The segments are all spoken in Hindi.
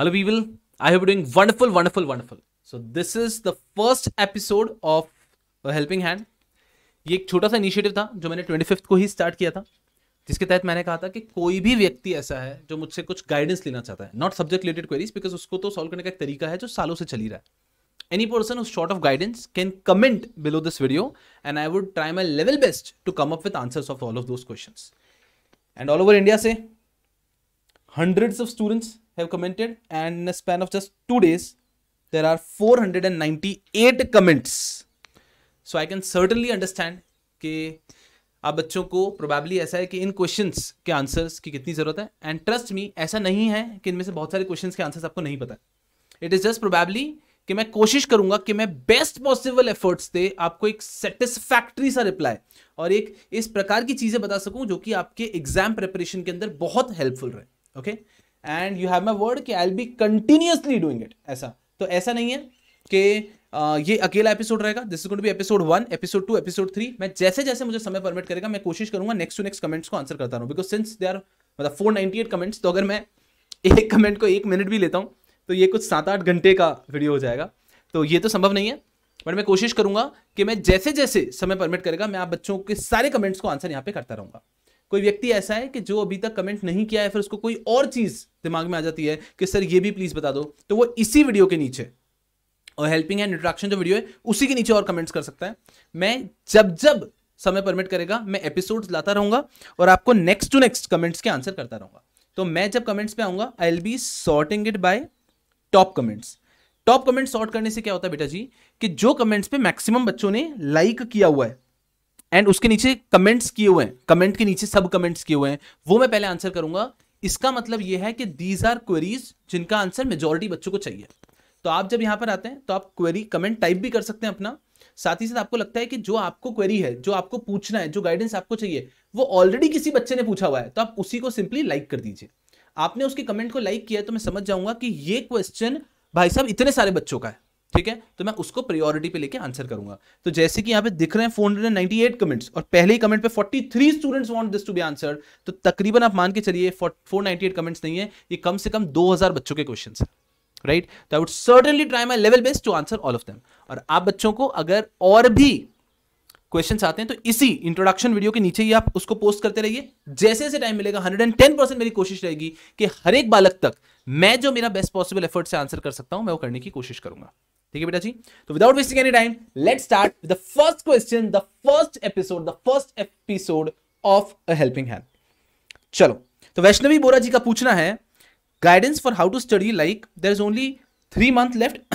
hello people i hope you're doing wonderful wonderful wonderful so this is the first episode of a helping hand ये एक छोटा सा इनिशिएटिव था जो मैंने ट्वेंटी को ही स्टार्ट किया था जिसके तहत मैंने कहा था कि कोई भी व्यक्ति ऐसा है जो मुझसे कुछ गाइडेंस लेना चाहता है not subject related queries because उसको तो सॉल्व करने का एक तरीका है जो सालों से चली रहा है एनी पर्सन उस short of guidance can comment below this video and I would try my level best to come up with answers of all of those question and all over India से hundreds of students have commented and in a span of just two days there are 498 comments so I can certainly understand कि आप बच्चों को प्रोबेबली ऐसा है कि इन क्वेश्चंस के आंसर्स की कितनी ज़रूरत है एंड ट्रस्ट मी ऐसा नहीं है कि इनमें से बहुत सारे क्वेश्चंस के आंसर्स आपको नहीं पता इट इज़ जस्ट प्रोबेबली कि मैं कोशिश करूंगा कि मैं बेस्ट पॉसिबल एफर्ट्स दे आपको एक सेटिस्फैक्ट्री सा रिप्लाई और एक इस प्रकार की चीज़ें बता सकूं जो कि आपके एग्जाम प्रिपरेशन के अंदर बहुत हेल्पफुल रहे okay okay? And you have my word कि I'll be continuously doing it ऐसा तो ऐसा नहीं है कि ये अकेला एपिसोड रहेगा this is be episode one episode two episode three मैं जैसे जैसे मुझे समय परमिट करेगा मैं कोशिश करूंगा नेक्स्ट टू नेक्स्ट कमेंट्स को आंसर करता रहूँ बिकॉज सिंस दे आर मतलब फोर नाइनटी एट कमेंट्स तो अगर मैं एक कमेंट को एक मिनट भी लेता हूँ तो ये कुछ सात आठ घंटे का वीडियो हो जाएगा तो ये तो संभव नहीं है बट मैं कोशिश करूंगा कि मैं जैसे जैसे समय परमिट करेगा मैं आप बच्चों के सारे कमेंट्स को आंसर यहाँ पे करता रहूंगा कोई व्यक्ति ऐसा है कि जो अभी तक कमेंट नहीं किया है फिर उसको कोई और चीज़ दिमाग में आ जाती है कि सर ये भी प्लीज़ बता दो तो वो इसी वीडियो के नीचे और हेल्पिंग एंड इंट्रैक्शन जो वीडियो है उसी के नीचे और कमेंट्स कर सकता है मैं जब जब समय परमिट करेगा मैं एपिसोड लाता रहूंगा और आपको नेक्स्ट टू नेक्स्ट कमेंट्स के आंसर करता रहूंगा तो मैं जब कमेंट्स पे आऊंगा I'll be sorting it by top comments top comment sort करने से क्या होता है बेटा जी कि जो कमेंट्स पे मैक्सिमम बच्चों ने लाइक किया हुआ है एंड उसके नीचे कमेंट्स किए हुए हैं कमेंट के नीचे सब कमेंट्स किए हुए हैं वो मैं पहले आंसर करूंगा इसका मतलब ये है कि दीज आर क्वेरीज जिनका आंसर मेजोरिटी बच्चों को चाहिए तो आप जब यहां पर आते हैं तो आप क्वेरी कमेंट टाइप भी कर सकते हैं अपना साथ ही साथ आपको लगता है कि जो आपको क्वेरी है जो आपको पूछना है जो गाइडेंस आपको चाहिए वो ऑलरेडी किसी बच्चे ने पूछा हुआ है तो आप उसी को सिंपली लाइक कर दीजिए आपने उसके कमेंट को लाइक किया तो मैं समझ जाऊंगा कि ये क्वेश्चन भाई साहब इतने सारे बच्चों का है ठीक है तो मैं उसको प्रायोरिटी पे लेके आंसर करूंगा तो जैसे कि यहाँ पे दिख रहे हैं एट कमेंट्स और पहले ही कमेंट पे 43 students want this to be answer तो तकरीबन आप मान के चलिए फोर एट कमेंट्स नहीं है ये कम से कम 2000 बच्चों के क्वेश्चन है राइट तो I would certainly try my level best to answer all of them और आप बच्चों को अगर और भी क्वेश्चन आते हैं तो इसी इंट्रोडक्शन वीडियो के नीचे ही आप उसको पोस्ट करते रहिए जैसे जैसे टाइम मिलेगा हंड्रेड परसेंट मेरी कोशिश रहेगी कि हर एक बालक तक मैं जो मेरा बेस्ट पॉसिबल एफर्ट से आंसर कर सकता हूं मैं वो करने की कोशिश करूंगा ठीक है बेटा जी तो without wasting any time let start with the first question the first episode the first episode of a helping hand चलो तो वैष्णवी बोरा जी का पूछना है guidance for how to study like there is only three month left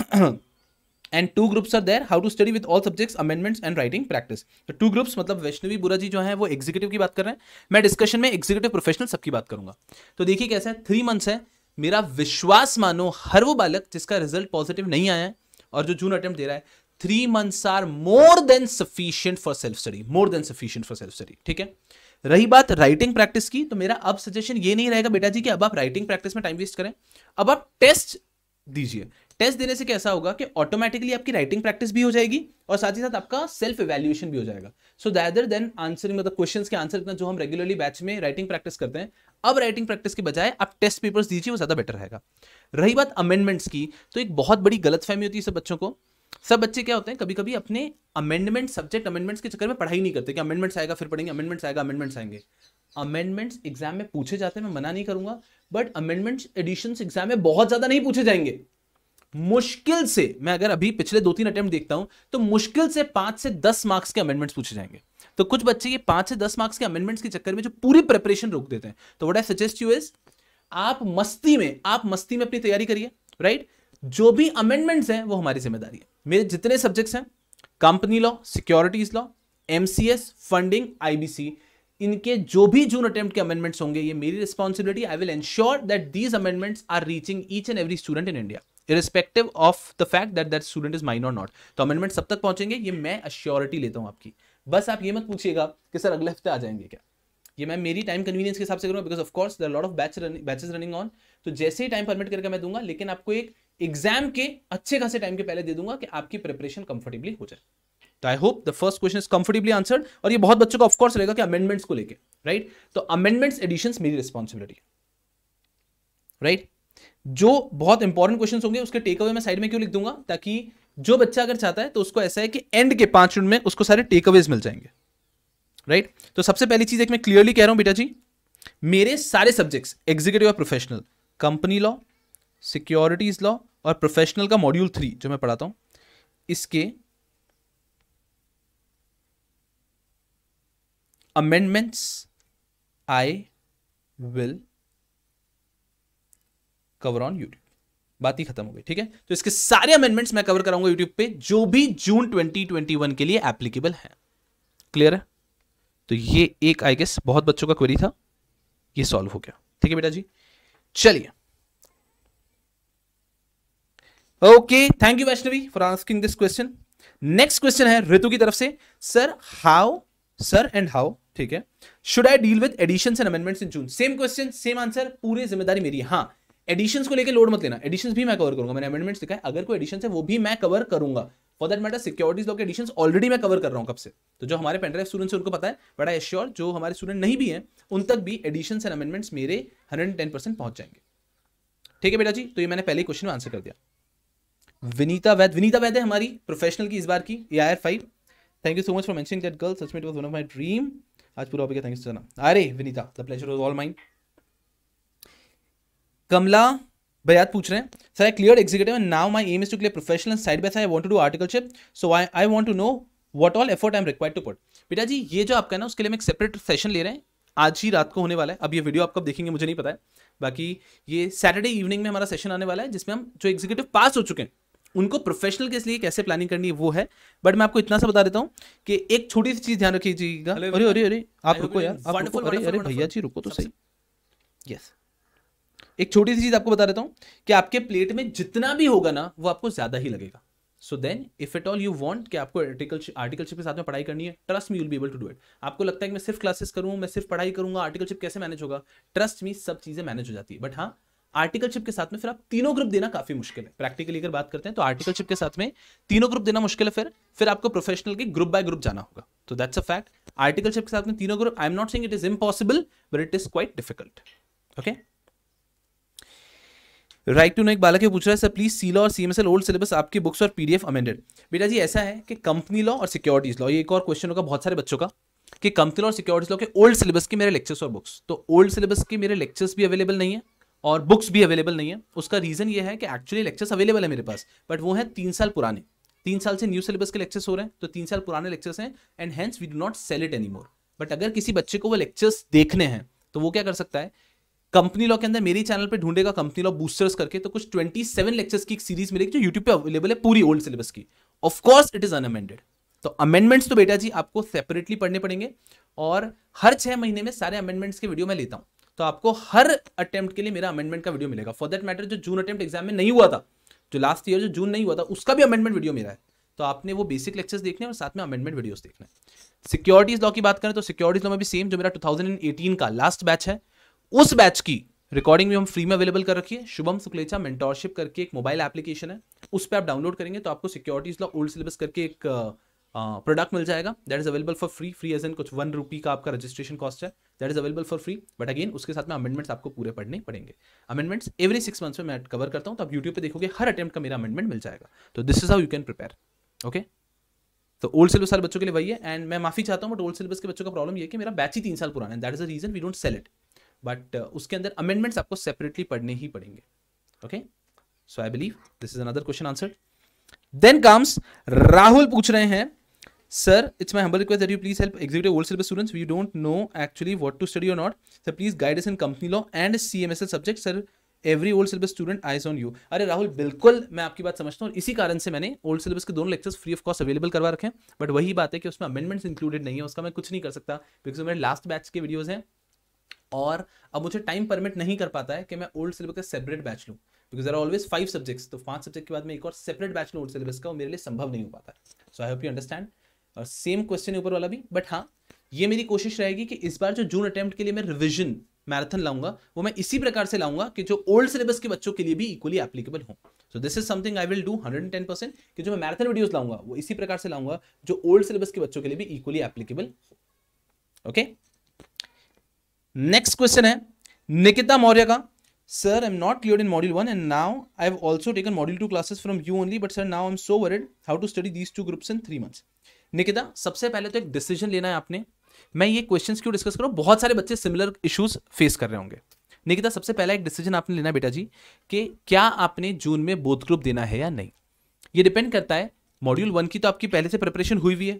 and two groups are there how to study with all subjects amendments and writing practice तो टू ग्रुप्स मतलब वैष्णवी बुरा जी जो है वो एग्जीक्यूटिव की बात कर रहे हैं मैं डिस्कशन में एग्जीक्यूटिव प्रोफेशनल सबकी बात करूंगा तो देखिए कैसा है थ्री मंथ्स है मेरा विश्वास मानो हर वो बालक जिसका रिजल्ट पॉजिटिव नहीं आया है और जो जून अटेम्प्ट दे रहा है three months are more than sufficient for self study more than sufficient for self study ठीक है रही बात राइटिंग प्रैक्टिस की तो मेरा अब सजेशन ये नहीं रहेगा बेटा जी कि अब आप राइटिंग प्रैक्टिस में टाइम वेस्ट करें अब आप टेस्ट दीजिए टेस्ट देने से कैसा होगा कि ऑटोमेटिकली आपकी राइटिंग प्रैक्टिस भी हो जाएगी और साथ ही साथ आपका सेल्फ इवेल्यूएशन भी हो जाएगा सो दैदर देन आंसरिंग मतलब क्वेश्चंस के आंसर इतना जो हम रेगुलरली बैच में राइटिंग प्रैक्टिस करते हैं अब राइटिंग प्रैक्टिस के बजाय आप टेस्ट पेपर्स दीजिए वो ज़्यादा बेटर रहेगा रही बात अमेंडमेंट्स की तो एक बहुत बड़ी गलत फहमी होती है सब बच्चों को सब बच्चे क्या होते हैं कभी कभी अपने अमेंडमेंट सब्जेक्ट अमेंडमेंट्स के चक्कर में पढ़ाई नहीं करते कि अमेंडमेंट्स आएगा फिर पढ़ेंगे अमेंडमेंट्स आएगा अमेंडमेंट्स आएंगे अमेंडमेंट्स एग्जाम में पूछे जाते हैं मैं मना नहीं करूंगा बट अमेंडमेंट्स एडिशन एग्जाम में बहुत ज़्यादा नहीं पूछे जाएंगे मुश्किल से मैं अगर अभी पिछले दो तीन अटेम्प्ट देखता हूं तो मुश्किल से पांच से दस मार्क्स के अमेंडमेंट्स पूछे जाएंगे तो कुछ बच्चे ये पांच से दस मार्क्स के अमेंडमेंट्स के चक्कर में जो पूरी प्रिपरेशन रोक देते हैं तो what I suggest you is आप मस्ती में आप मस्ती में अपनी तैयारी करिए राइट जो भी अमेंडमेंट्स हैं वो हमारी जिम्मेदारी है मेरे जितने सब्जेक्ट्स हैं company law securities law MCS funding IBC इनके जो भी जून अटेम्प्ट के अमेंडमेंट्स होंगे ये मेरी responsibility I will ensure that these amendments are reaching each and every student in India irrespective of the fact that that student is mine और नॉट तो अमेंडमेंट सब तक पहुंचेंगे ये मैं अश्योरिटी लेता हूं आपकी बस आप ये मत पूछिएगा कि सर अगले हफ्ते आ जाएंगे क्या ये मैं मेरी टाइम कन्वीनियंस के हिसाब से करूँगा because of course there lot of batch batches running on तो जैसे ही टाइम परमिट करके मैं दूंगा लेकिन आपको एक एग्जाम के अच्छे खासे टाइम के पहले दे दूंगा कि आपकी प्रिपरेशन कंफर्टेबली हो जाए तो I hope the first question is comfortably answered और ये बहुत बच्चों का ऑफकोर्स रहेगा कि अमेंडमेंट्स को लेकर राइट right? तो अमेंडमेंट्स एडिशन मेरी रिस्पॉन्सिबिलिटी राइट right? जो बहुत इंपॉर्टेंट क्वेश्चन होंगे उसके टेक अवे मैं साइड में क्यों लिख दूंगा ताकि जो बच्चा अगर चाहता है तो उसको ऐसा है कि एंड के पांच मिनट में उसको सारे टेक अवेज मिल जाएंगे राइट right? तो सबसे पहली चीज एक मैं क्लियरली कह रहा हूं बेटा जी मेरे सारे सब्जेक्ट्स एग्जीक्यूटिव और professional company law securities law और प्रोफेशनल का मॉड्यूल थ्री जो मैं पढ़ाता हूं इसके amendments I will cover on YouTube बात ही खत्म हो गई ठीक है तो इसके सारे अमेंडमेंट्स मैं कवर कराऊंगा यूट्यूब पे जो भी जून 2021 के लिए एप्लीकेबल है क्लियर है तो ये एक आई गेस बहुत बच्चों का क्वेरी था ये सॉल्व हो गया ठीक है बेटा जी चलिए okay thank you Vaishnavi for asking this question next question है ऋतु की तरफ से sir how sir and how ठीक है should I deal with addition and amendments in June same question same answer पूरी जिम्मेदारी मेरी हाँ एडिशन को लेकर लोड मत लेना एडिशन भी मैं कवर करूंगा मैंने अमेंडमेंट्स लिखा है अगर कोई एडिशन है वो भी मैं कवर करूंगा for that matter securities law के एडिशन ऑलरेडी मैं कवर कर रहा हूँ कब से तो जो हमारे पेनड्राइव स्टूडेंट्स उनको पता है बट आई श्योर जो हमारे स्टूडेंट नहीं भी हैं उन तक भी एडिशन एंड अमेंडमेंट्स मेरे हंड्रेड टेन परसेंट पहुंच जाएंगे ठीक है बेटा जी तो ये मैंने पहले क्वेश्चन में आंसर कर दिया विनीता वैद विनीता वैद है हमारी प्रोफेशनल की इस बार की A R five thank you so much for मैं ड्रीम आज पूरा हो गया थैंक यू सो मच अरे Vinita the pleasure all mine Kamla भैया पूछ रहे हैं sir I clear executive and now my aim is to clear professional side by side I want to do articleship so I I want to know what all effort I am require to put बेटा जी ये जो आपका ना उसके लिए हम एक सेपरेट सेशन ले रहे हैं आज ही रात को होने वाला है अब ये वीडियो आप कब देखेंगे मुझे नहीं पता है बाकी ये सैटरडे इवनिंग में हमारा सेशन आने वाला है जिसमें हम जो एग्जीक्यूटिव पास हो चुके हैं उनको प्रोफेशनल के लिए कैसे प्लानिंग करनी है वो है बट मैं आपको इतना सा बता देता हूँ कि एक छोटी सी चीज ध्यान रखिएगा अरे अरे अरे आप रुको यार आप रुको अरे अरे भैया जी रुको तो सही यस एक छोटी सी चीज आपको बता देता हूं कि आपके प्लेट में जितना भी होगा ना वो आपको ज्यादा ही लगेगा so then if at all you want कि आपको आर्टिकल आर्टिकलशिप के साथ में पढ़ाई करनी है trust me will be able to do it आपको लगता है कि मैं सिर्फ क्लासेस करूँ मैं सिर्फ पढ़ाई करूंगा आर्टिकलशिप कैसे मैनेज होगा ट्रस्ट मी सब चीजें मैनेज हो जाती है बट हाँ आर्टिकलशिप के साथ में फिर आप तीनों ग्रुप देना काफी मुश्किल है प्रैक्टिकली अगर बात करते हैं तो आर्टिकलशिप के साथ में तीनों ग्रुप देना मुश्किल है फिर फिर आपको प्रोफेशनल के ग्रुप बाय ग्रुप जाना होगा तो दैट्स अ फैक्ट आर्टिकलशिप के साथ में तीनों group I am not saying it is impossible but it is quite difficult okay right to know एक बालक पूछ रहा है सर प्लीज सी लॉ और सी ओल्ड सिलेबस आपकी बुक्स और पी डी एफ अमेंडेड बेटा जी ऐसा है कि कंपनी लॉ और सिक्योरिटीज लॉ ये एक और क्वेश्चन होगा बहुत सारे बच्चों का कि कंपनी लॉ और सिक्योरिटीज लॉ के ओल्ड सिलेबस के मेरे लेक्चर्स और बुक्स तो ओल्ड सिलेबस के मेरे लेक्चर्स भी अवेलेबल नहीं है और बुक्स भी अवेलेबल नहीं है उसका रीजन ये है कि एक्चुअली लेक्चर्स अवेलेबल है मेरे पास बट वो है तीन साल पुराने तीन साल से न्यू सिलेबस के लेक्चर्स हो रहे हैं तो तीन साल पुराने लेक्चर्स हैं and hence we do not sell it any more but अगर किसी बच्चे को वो लेक्चर्स देखने हैं तो वो क्या कर सकता है कंपनी लॉ के अंदर मेरे चैनल पे ढूंढेगा कंपनी लॉ बूस्टर्स करके तो कुछ 27 सेवन लेक्चर्स की एक सीरीज मिलेगी जो यूट्यूब पे अवेलेबल है पूरी ओल्ड सिलेबस की of course it is unamended तो अमेंडमेंट्स तो बेटा जी आपको सेपरेटली पढ़ने पड़ेंगे और हर छह महीने में सारे अमेंडमेंट्स के वीडियो मैं लेता हूँ तो आपको हर अटेम्प्ट के लिए मेरा अमेंडमेंट का वीडियो मिलेगा फॉर दैट मैटर जो जून अटेम्प्ट एग्जाम में नहीं हुआ था जो लास्ट ईयर जो जून नहीं हुआ था उसका भी अमेंडमेंट वीडियो मेरा है तो आपने वो बेसिक लेक्चर्स देखने और साथ में अमेंडमेंट वीडियोस देखने सिक्योरिटीज लॉ की बात करें तो सिक्योरिटीज लॉ में भी सेम जो मेरा 2018 का लास्ट बैच है उस बैच की रिकॉर्डिंग भी हम फ्री में अवेलेबल कर रखी है शुभम सुकलेचा मेंटोरशिप करके एक मोबाइल एप्लीकेशन है उस पर आप डाउनलोड करेंगे तो आपको सिक्योरिटीज लॉ ओल्ड सिलेबस करके एक प्रोडक्ट uh, मिल जाएगा that is available for free free as an कुछ वन रुपी का आपका रजिस्ट्रेशन कॉस्ट है that is available for free but again उसके साथ में अमेंडमेंट्स आपको पूरे पढ़ने पड़ेंगे अमेंडमेंट्स एवरी सिक्स मंथ्स में मैं कवर करता हूँ तो आप यूट्यूब पर देखोगे हर अटेम्प्ट का मेरा अमेंडमेंट मिल जाएगा तो this is how you can prepare okay तो ओल्ड सिलेबस सारे बच्चों के लिए वही है एंड मैं माफी चाहता हूँ बट ओल्ड सिलेबस के बच्चों का प्रॉब्लम ये कि मेरा बैच ही तीन साल पुराना है that is a reason we don't sell it but uh, उसके अंदर अमेंडमेंट्स आपको सेपरेटली पढ़ने ही पड़ेंगे okay so I believe this is another question answer then comes Rahul पूछ रहे हैं sir it's my humble request that you please help executive old syllabus students we don't know actually what to study और not sir please guidance in company law and C M S L subject sir every old syllabus student eyes on you अरे राहुल बिल्कुल मैं आपकी बात समझता हूँ इसी कारण से मैंने ओल्ड सिलेबस के दोनों lectures free of cost available करवा रखे हैं बट वही बात है कि उसमें अमेंडमेंट्स इंक्लूडेड नहीं है उसका मैं कुछ नहीं कर सकता बिकॉज मेरे लास्ट बैच के वीडियोज़ हैं और अब मुझे टाइम परमिट नहीं कर पाता है कि मैं ओल्ड सिलेबस का सेपरेट बैच लूँ because are always five subjects तो पांच सब्जेक्ट के बाद मैं एक और सेपरेट बैच लूँ ओल्ड सिलेबस का वो मेरे लिए संभव नहीं हो पाता है so I hope you understand और सेम क्वेश्चन ऊपर वाला भी बट हाँ ये मेरी कोशिश रहेगी कि इस बार जो जून अटैम्प्ट के लिए मैं रिविजन मैराथन लाऊंगा वो मैं इसी प्रकार से लाऊंगा कि जो ओल्ड सिलेबस के बच्चों के लिए भी इक्वली एप्लीकेबल हो so this is something I will do hundred ten percent कि जो मैं मैराथन वीडियोस लाऊंगा वो इसी प्रकार से लाऊंगा जो ओल्ड सिलेबस के बच्चों के लिए भी equally applicable okay okay? Next question है निकिता मौर्य का sir I am not clear in module one and now I have also taken module two classes from you only but sir now I am so worried how to study these two groups in three months Nikita सबसे पहले तो एक डिसीजन लेना है आपने मैं ये क्वेश्चन क्यों डिस्कस करूँ बहुत सारे बच्चे सिमिलर इशूज फेस कर रहे होंगे निकिता सबसे पहला एक डिसीजन आपने लेना बेटा जी कि क्या आपने जून में बोध ग्रुप देना है या नहीं ये डिपेंड करता है मॉड्यूल वन की तो आपकी पहले से प्रिपरेशन हुई हुई है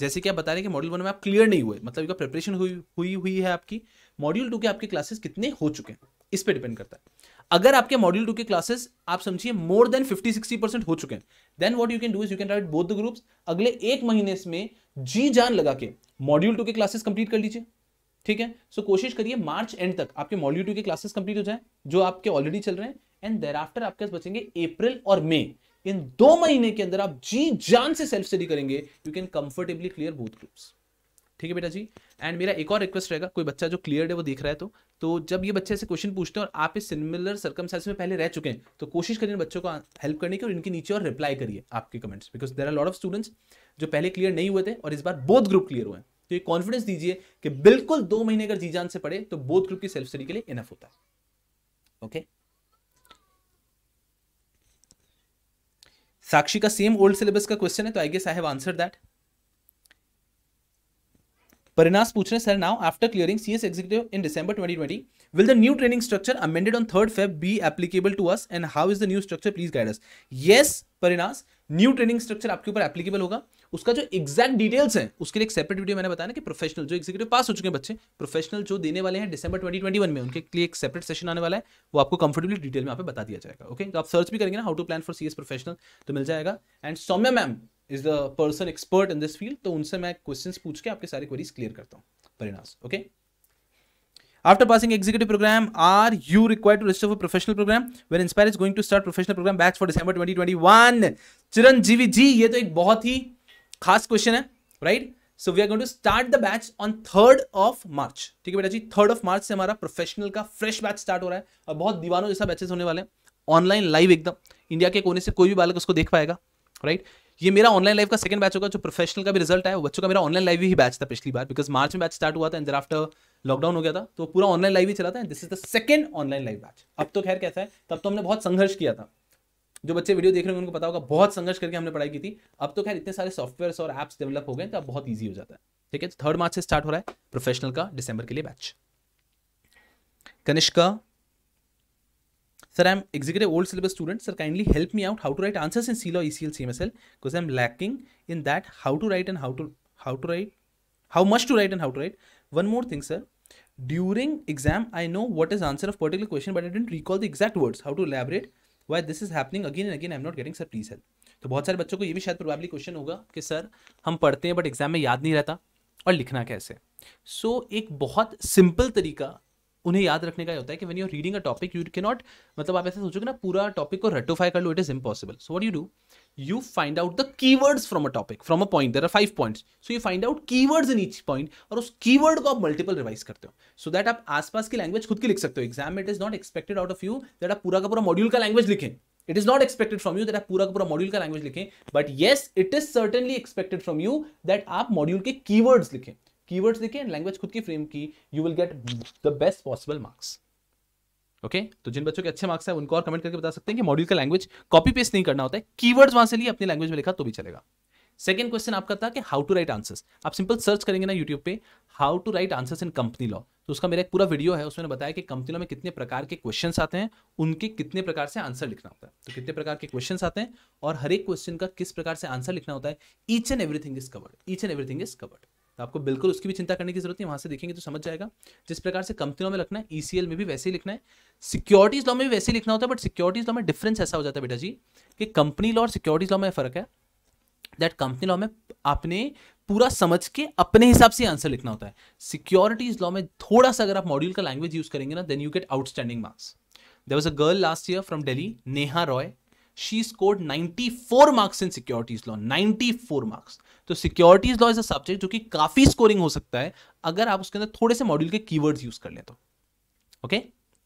जैसे कि आप बता रहे हैं कि मॉड्यूल वन में आप क्लियर नहीं हुए मतलब प्रिपरेशन हुई हुई हुई है आपकी मॉड्यूल टू के आपके क्लासेस कितने हो चुके हैं इस पर डिपेंड करता है अगर आपके मॉड्यूल टू के क्लासेस आप समझिए मोर देन 50 60 परसेंट हो चुके हैं then what you can do is you can write both the groups अगले एक महीने में जी जान लगा के मॉड्यूल टू के क्लासेस कंप्लीट कर लीजिए ठीक है सो so, कोशिश करिए मार्च एंड तक आपके मॉड्यूल टू के क्लासेस कंप्लीट हो जाए जो आपके ऑलरेडी चल रहे हैं एंड देर आफ्टर आपके बचेंगे अप्रैल और मई इन दो महीने के अंदर आप जी जान से सेल्फ स्टडी करेंगे you can comfortably clear both groups ठीक है बेटा जी एंड मेरा एक और रिक्वेस्ट रहेगा कोई बच्चा जो क्लियर है वो देख रहा है तो तो जब ये बच्चे ऐसे क्वेश्चन पूछते हैं और आप इस सिमिलर सर्कमसाइज में पहले रह चुके हैं तो कोशिश करिए बच्चों को हेल्प करने की और इनके नीचे और रिप्लाई करिए आपके comments because there are lot of students जो पहले क्लियर नहीं हुए थे और इस बार बोथ ग्रुप क्लियर हुए हैं तो ये कॉन्फिडेंस दीजिए कि बिल्कुल दो महीने अगर जी जान से पढ़े तो बोथ ग्रुप की सेल्फ स्टडी के लिए इनफ होता है ओके साक्षी का सेम ओल्ड सिलेबस का क्वेश्चन है तो I guess I have answer that Parinas पूछ रहे sir now after clearing CS executive in December 2020 will the new training structure amended on third Feb be applicable to us and how is the new structure please guide us yes Parinas new training structure आपके ऊपर एप्लीकेबल होगा उसका जो एग्जैक्ट डिटेल्स है उसके लिए एक सेपरेट वीडियो मैंने बताया ना कि प्रोफेशनल जो एग्जीक्यूटिव पास हो चुके हैं बच्चे प्रोफेशनल जो देने वाले हैं डिसंबर 2021 में उनके लिए एक सेपरेट सेशन आने वाला है वो आपको कंफर्टेबली डिटेल में यहाँ पे बता दिया जाएगा ओके तो आप सर्च भी करेंगे ना how to plan for C professional तो मिल जाएगा and Saumya ma'am is the person expert in this field तो उनसे मैं क्वेश्चन पूछ के आपके सारे क्वेरीज क्लियर करता हूँ Parinas okay After passing executive program, are you required to register for professional program? When Inspire is going to start professional program batch for December 2021. Chiran Chiranjeevi ji ये तो एक बहुत ही खास क्वेश्चन है right? So we are going to start the batch on 3rd of March. ठीक है बेटा जी 3rd of March से हमारा professional का fresh batch start हो रहा है और बहुत दीवानों जैसा batches होने वाले हैं Online live एकदम India के कोने से कोई भी बालक उसको देख पाएगा right? ये मेरा ऑनलाइन लाइफ का सेकंड बैच होगा जो प्रोफेशनल का भी रिजल्ट है बच्चों का मेरा ऑनलाइन लाइव ही बैच था पिछली बार बिकॉज मार्च में बैच स्टार्ट हुआ था एंड आफ्टर लॉकडाउन हो गया था तो पूरा ऑनलाइन लाइव ही चला था this is the second online live batch अब तो खैर कैसा है तब तो हमने बहुत संघर्ष किया था जो बच्चे वीडियो देख रहे हैं उनको पता होगा बहुत संघर्ष करके हमने पढ़ाई की थी अब तो खैर इतने सारे सॉफ्टवेयर और एप्स डेवलप हो गए तो अब बहुत ईजी हो जाता है ठीक है तो थर्ड मार्च से स्टार्ट हो रहा है प्रोफेशनल का डिसंबर के लिए batch Kanishka sir I am executive old syllabus student sir kindly help me out how to write answers in C law E C L C M S L because I am lacking in that how to write and how to how to write how much to write and how to write one more thing sir during exam I know what is answer of particular question but I don't recall the exact words how to elaborate why this is happening again and again I am not getting sir please help तो बहुत सारे बच्चों को ये भी शायद प्रोबेबली क्वेश्चन होगा कि सर हम पढ़ते हैं बट एग्जाम में याद नहीं रहता और लिखना कैसे सो so, एक बहुत सिंपल तरीका उन्हें याद रखने का होता है कि when you reading a topic you can not मतलब आप ऐसे सोचो ना पूरा टॉपिक को रेटोफाई कर लो it is impossible so what you do you find out the keywords from a topic from a point there are five points so you find out keywords in each point और उस कीवर्ड को आप मल्टीपल रिवाइज करते हो सो दैट आप आसपास की लैंग्वेज खुद की लिख सकते हो exam it is not expected out of you that आप पूरा का पूरा मॉड्यूल का लैंग्वेज लिखें it is not expected from you that आप पूरा का पूरा मॉड्यूल का लैंग्वेज लिखें but yes it is certainly expected from you that आप मॉड्यूल के कीवर्ड्स लिखें कीवर्ड्स लिखे लैंग्वेज खुद की फ्रेम की you will get the best possible marks okay okay? तो जिन बच्चों के अच्छे मार्क्स हैं उनको और कमेंट करके बता सकते हैं कि मॉड्यूल का लैंग्वेज कॉपी पेस्ट नहीं करना होता है कीवर्ड्स वहां से लिए अपनी लैंग्वेज में लिखा तो भी चलेगा सेकंड क्वेश्चन आपका था कि हाउ टू राइट आंसर्स आप सिंपल सर्च करेंगे ना यूट्यूब पे how to write answers in company law तो उसका मेरा एक पूरा वीडियो है उसमें बताया कि कंपनी लॉ में कितने प्रकार के क्वेश्चन आते हैं उनके कितने प्रकार से आंसर लिखना होता है तो कितने प्रकार के क्वेश्चन आते हैं और हर एक क्वेश्चन का किस प्रकार से आंसर लिखना होता है each and everything is covered each and everything is covered तो आपको बिल्कुल उसकी भी चिंता करने की जरूरत नहीं वहां से देखेंगे तो समझ जाएगा जिस प्रकार से कंपनियों में रखना है ईसीएल e में भी वैसे ही लिखना है सिक्योरिटीज लॉ में भी वैसे ही लिखना होता है बट सिक्योरिटीज लॉ में डिफरेंस ऐसा हो जाता है बेटा जी कि कंपनी लॉ और सिक्योरिटीज लॉ में फ़र्क है दैट कंपनी लॉ में आपने पूरा समझ के अपने हिसाब से आंसर लिखना होता है सिक्योरिटीज लॉ में थोड़ा सा अगर आप मॉड्यूल का लैंग्वेज यूज करेंगे ना then you get outstanding marks there was a girl last year from Delhi Neha Roy she scored 94 marks in securities law 94 marks तो securities law is a subject जो कि काफी स्कोरिंग हो सकता है अगर आप उसके अंदर थोड़े से मॉड्यूल के कीवर्ड्स यूज कर लें तो okay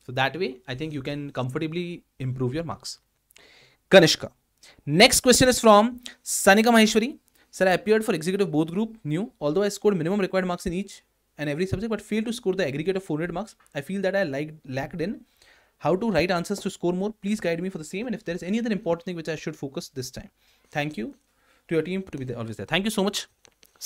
so that way I think you can comfortably improve your marks Kanishka next question is from Sanika Maheshwari sir I appear for executive both group new though I score minimum required marks in each every subject but but to score the the of four hundred marks I feel that I like lacked in how to write answers to score more please guide me for the same and if there is any other important thing which i should focus this time thank you to your team to be there, always there thank you so much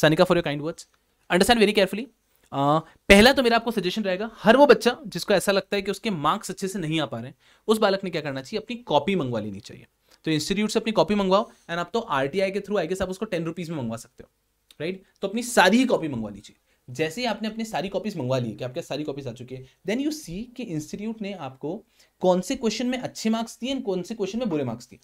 sanika for your kind words understand very carefully पहला तो मेरा आपको सजेशन रहेगा हर वो बच्चा जिसको ऐसा लगता है कि उसके मार्क्स अच्छे से नहीं आ पा रहे हैं उस बालक ने क्या करना चाहिए अपनी कॉपी मंगवा लेनी चाहिए तो इंस्टीट्यूट से अपनी कॉपी मंगवाओ एंड आप तो आर के थ्रू आई गेस आप उसको टेन रुपीज़ में मंगवा सकते हो राइट right? तो अपनी सारी ही कॉपी मंगवा लीजिए जैसे ही आपने अपनी सारी कॉपीज़ मंगवा ली कि आपके सारी कॉपीज़ आ चुकी है देन यू सी कि इंस्टीट्यूट ने आपको कौन से क्वेश्चन में अच्छे मार्क्स दिए एंड कौन से क्वेश्चन में बुरे मार्क्स दिए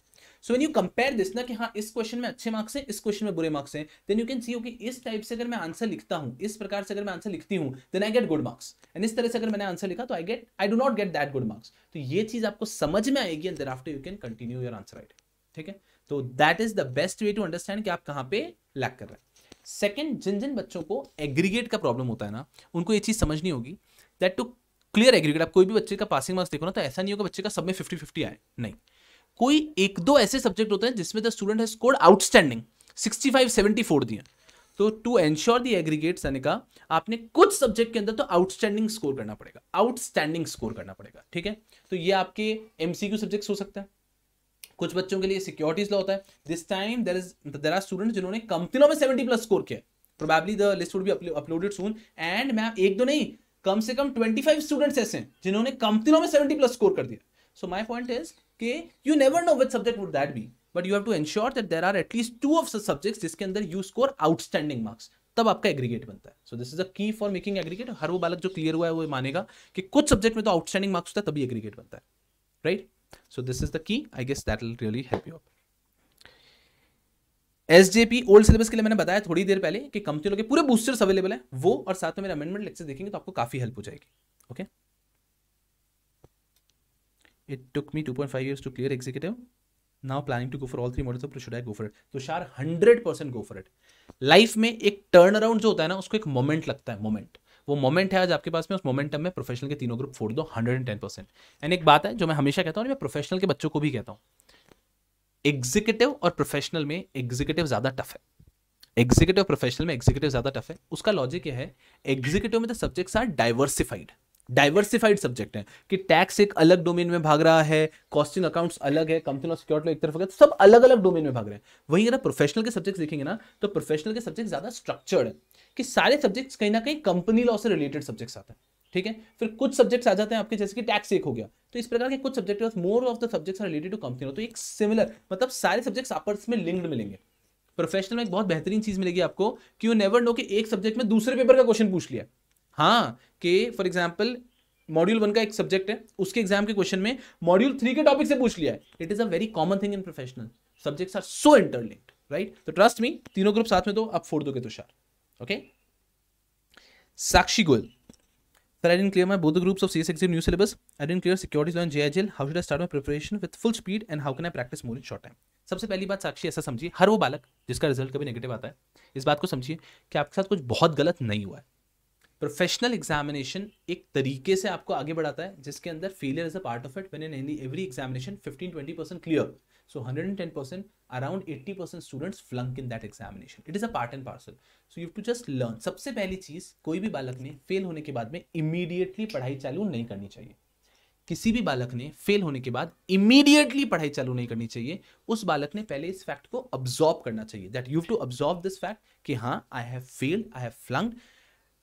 so when you compare this ना कि हाँ इस क्वेश्चन में अच्छे मार्क्स हैं इस क्वेश्चन में बुरे मार्क्स हैं देन यू कैन सी कि इस टाइप से अगर मैं आंसर लिखता हूँ इस प्रकार से अगर मैं आंसर लिखती हूँ then I get good marks and इस तरह से अगर मैंने आंसर लिखा तो I get I do not get that good marks तो ये चीज़ आपको समझ में आएगी and there after you can continue your answer right ठीक है तो that is the best way to understand कि आप कहाँ पे लैक कर रहे हैं सेकेंड जिन जिन बच्चों को एग्रीगेट का प्रॉब्लम होता है ना उनको ये चीज़ समझनी होगी दैट टू क्लियर एग्रीगेट आप कोई भी बच्चे का पासिंग मार्क्स देखो ना तो ऐसा नहीं होगा बच्चे का सब में फिफ्टी फिफ्टी आए नहीं कोई एक दो ऐसे सब्जेक्ट होते हैं जिसमें the student has score outstanding sixty five seventy four दिए तो टू एंश्योर दी एग्रीगेट का आपने कुछ सब्जेक्ट के अंदर तो आउटस्टैंडिंग स्कोर करना पड़ेगा आउटस्टैंडिंग स्कोर करना पड़ेगा ठीक है तो ये आपके एमसीक्यू सब्जेक्ट्स हो सकते हैं कुछ बच्चों के लिए सिक्योरिटीज लॉ होता है this time there is there are student जिन्होंने कम तीनों में सेवेंटी प्लस स्कोर किया probably the list would be uploaded soon and मैं एक दो नहीं कम से कम ट्वेंटी फाइव स्टूडेंट्स ऐसे हैं जिन्होंने कम तीनों में सेवेंटी प्लस स्कोर कर दिया सो माई पॉइंट इज के you never know which subject would that be but you have to ensure that there are at least two of subjects जिसके अंदर यू स्कोर आउटस्टैंडिंग मार्क्स तब आपका एग्रीगेट बनता है सो दिस इज अ की फॉर मेकिंग एग्रीगेट हर वो बालक जो क्लियर हुआ है वो मानेगा कि कुछ सब्जेक्ट में तो आउटस्टैंडिंग मार्क्स होता है तभी एग्रीगेट बनता है right right? So this is the key. I guess that will really help you up. SJP old syllabus के लिए मैंने बताया थोड़ी देर पहले कि कंपनियों के पूरे बूस्टर्स अवेलेबल है वो और साथ में मेरे अमेंडमेंट लेक्चर देखेंगे तो आपको काफी हेल्प हो जाएगी okay it took me 2.5 point five to clear executive now planning to go for all three models of should I go for it तो शार hundred go for it life में एक टर्न अराउंड जो होता है ना उसको एक मोमेंट लगता है मोमेंट वो मोमेंट है आज आपके पास में उस मोमेंटम में प्रोफेशनल के तीनों ग्रुप फोड़ दो hundred and ten percent and एक बात है जो मैं हमेशा कहता हूँ मैं प्रोफेशनल के बच्चों को भी कहता हूँ एग्जीक्यूटिव और प्रोफेशनल में एग्जीक्यूटिव ज़्यादा टफ है एग्जीक्यूटिव प्रोफेशनल में एग्जीक्यूटिव ज़्यादा टफ है उसका लॉजिक यह है एग्जीक्यूटिव में the subjects are diversified diversified subject है कि टैक्स एक अलग डोमेन में भाग रहा है कॉस्टिंग अकाउंट्स अलग है कंपनी ऑफ सिक्योरिटी एक तरफ तो सब अलग अलग डोमेन में भाग रहे हैं वहीं अगर प्रोफेशनल के सब्जेक्ट्स देखेंगे ना तो प्रोफेशनल के सब्जेक्ट ज्यादा स्ट्रक्चर्ड है कि सारे सब्जेक्ट्स कहीं ना कहीं कंपनी लॉ से रिलेटेड सब्जेक्ट्स आते हैं ठीक है फिर कुछ सब्जेक्ट्स आ जाते हैं आपके जैसे कि टैक्स एक हो गया तो इस प्रकार के कुछ subject more of the subjects are related to company तो एक सिमिलर मतलब सारे सब्जेक्ट्स आपस में लिंक्ड मिलेंगे प्रोफेशनल में एक बहुत बेहतरीन चीज मिलेगी आपको कि यू नेवर नो कि एक सब्जेक्ट में दूसरे पेपर का क्वेश्चन पूछ लिया हाँ कि फॉर एग्जाम्पल मॉड्यूल वन का एक सब्जेक्ट है उसके एग्जाम के क्वेश्चन में मॉड्यूल थ्री के टॉपिक से पूछ लिया है it is a very common thing in professional subjects are so interlinked right तो ट्रस्ट मी तीनों ग्रुप साथ में दो आप फोड़ दोगे तुषार तो okay Sakshi Goyal I didn't clear my both groups of C S exam new syllabus I didn't clear security securities J and JIGL. How should I start my preparation with full speed and how can I practise more in short time सबसे पहली बात साक्षी ऐसा समझिए हर वो बालक जिसका रिजल्ट कभी नेगेटिव आता है इस बात को समझिए कि आपके साथ कुछ बहुत गलत नहीं हुआ है प्रोफेशनल एग्जामिनेशन एक तरीके से आपको आगे बढ़ाता है जिसके अंदर failure is a part of it when in every examination fifteen twenty percent clear so hundred and ten percent around eighty percent students flunk in that examination it is a part and parcel so you to just learn सबसे पहली चीज़ कोई भी बालक ने फेल होने के बाद में इमीडिएटली पढ़ाई चालू नहीं करनी चाहिए किसी भी बालक ने फेल होने के बाद इमीडिएटली पढ़ाई चालू नहीं करनी चाहिए उस बालक ने पहले इस फैक्ट को ऑब्जॉर्व करना चाहिए that you to observe this fact कि हाँ I have failed I have flunked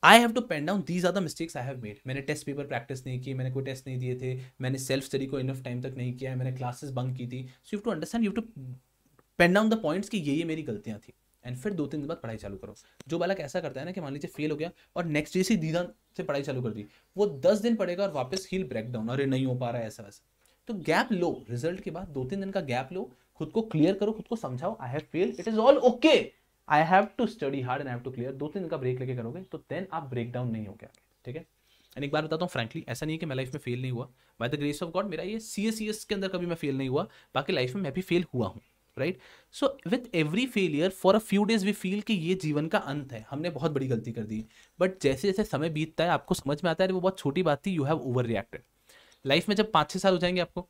I have to pend down these are the mistakes I have made मैंने टेस्ट पेपर प्रैक्टिस नहीं की मैंने कोई टेस्ट नहीं दिए थे मैंने सेल्फ स्टडी को इनफ टाइम तक नहीं किया है मैंने क्लासेस बंक की थी so you to understand you to pen down the points कि ये ये मेरी गलतियाँ थी एंड फिर दो तीन दिन बाद पढ़ाई चालू करो जो बालक ऐसा करता है ना कि मान लीजिए फेल हो गया और नेक्स्ट डे से दीदा से पढ़ाई चालू कर दी वो दस दिन पढ़ेगा और वापस हील ब्रेक डाउन अरे नहीं हो पा रहा है ऐसा वैसा तो गैप लो रिजल्ट के बाद दो तीन दिन का गैप लो खुद को क्लियर करो खुद को समझाओ I have fail it is all okay I have to study hard and have to clear दो तीन दिन का ब्रेक लेके करोगे तो देन आप ब्रेक डाउन नहीं होगे आगे ठीक है एंड एक बार बताता हूँ फ्रेंकली ऐसा नहीं है कि मैं लाइफ में फेल नहीं हुआ by the grace of God मेरा ये सी एस सी एस के अंदर कभी मैं फेल नहीं हुआ बाकी लाइफ में मैं भी फेल हुआ हूँ right so with every failure for a few days we feel कि ये जीवन का अंत है हमने बहुत बड़ी गलती कर दी बट जैसे जैसे समय बीतता है आपको समझ में आता है वो बहुत छोटी बात थी you have overreacted life में जब पाँच छः साल हो जाएंगे आपको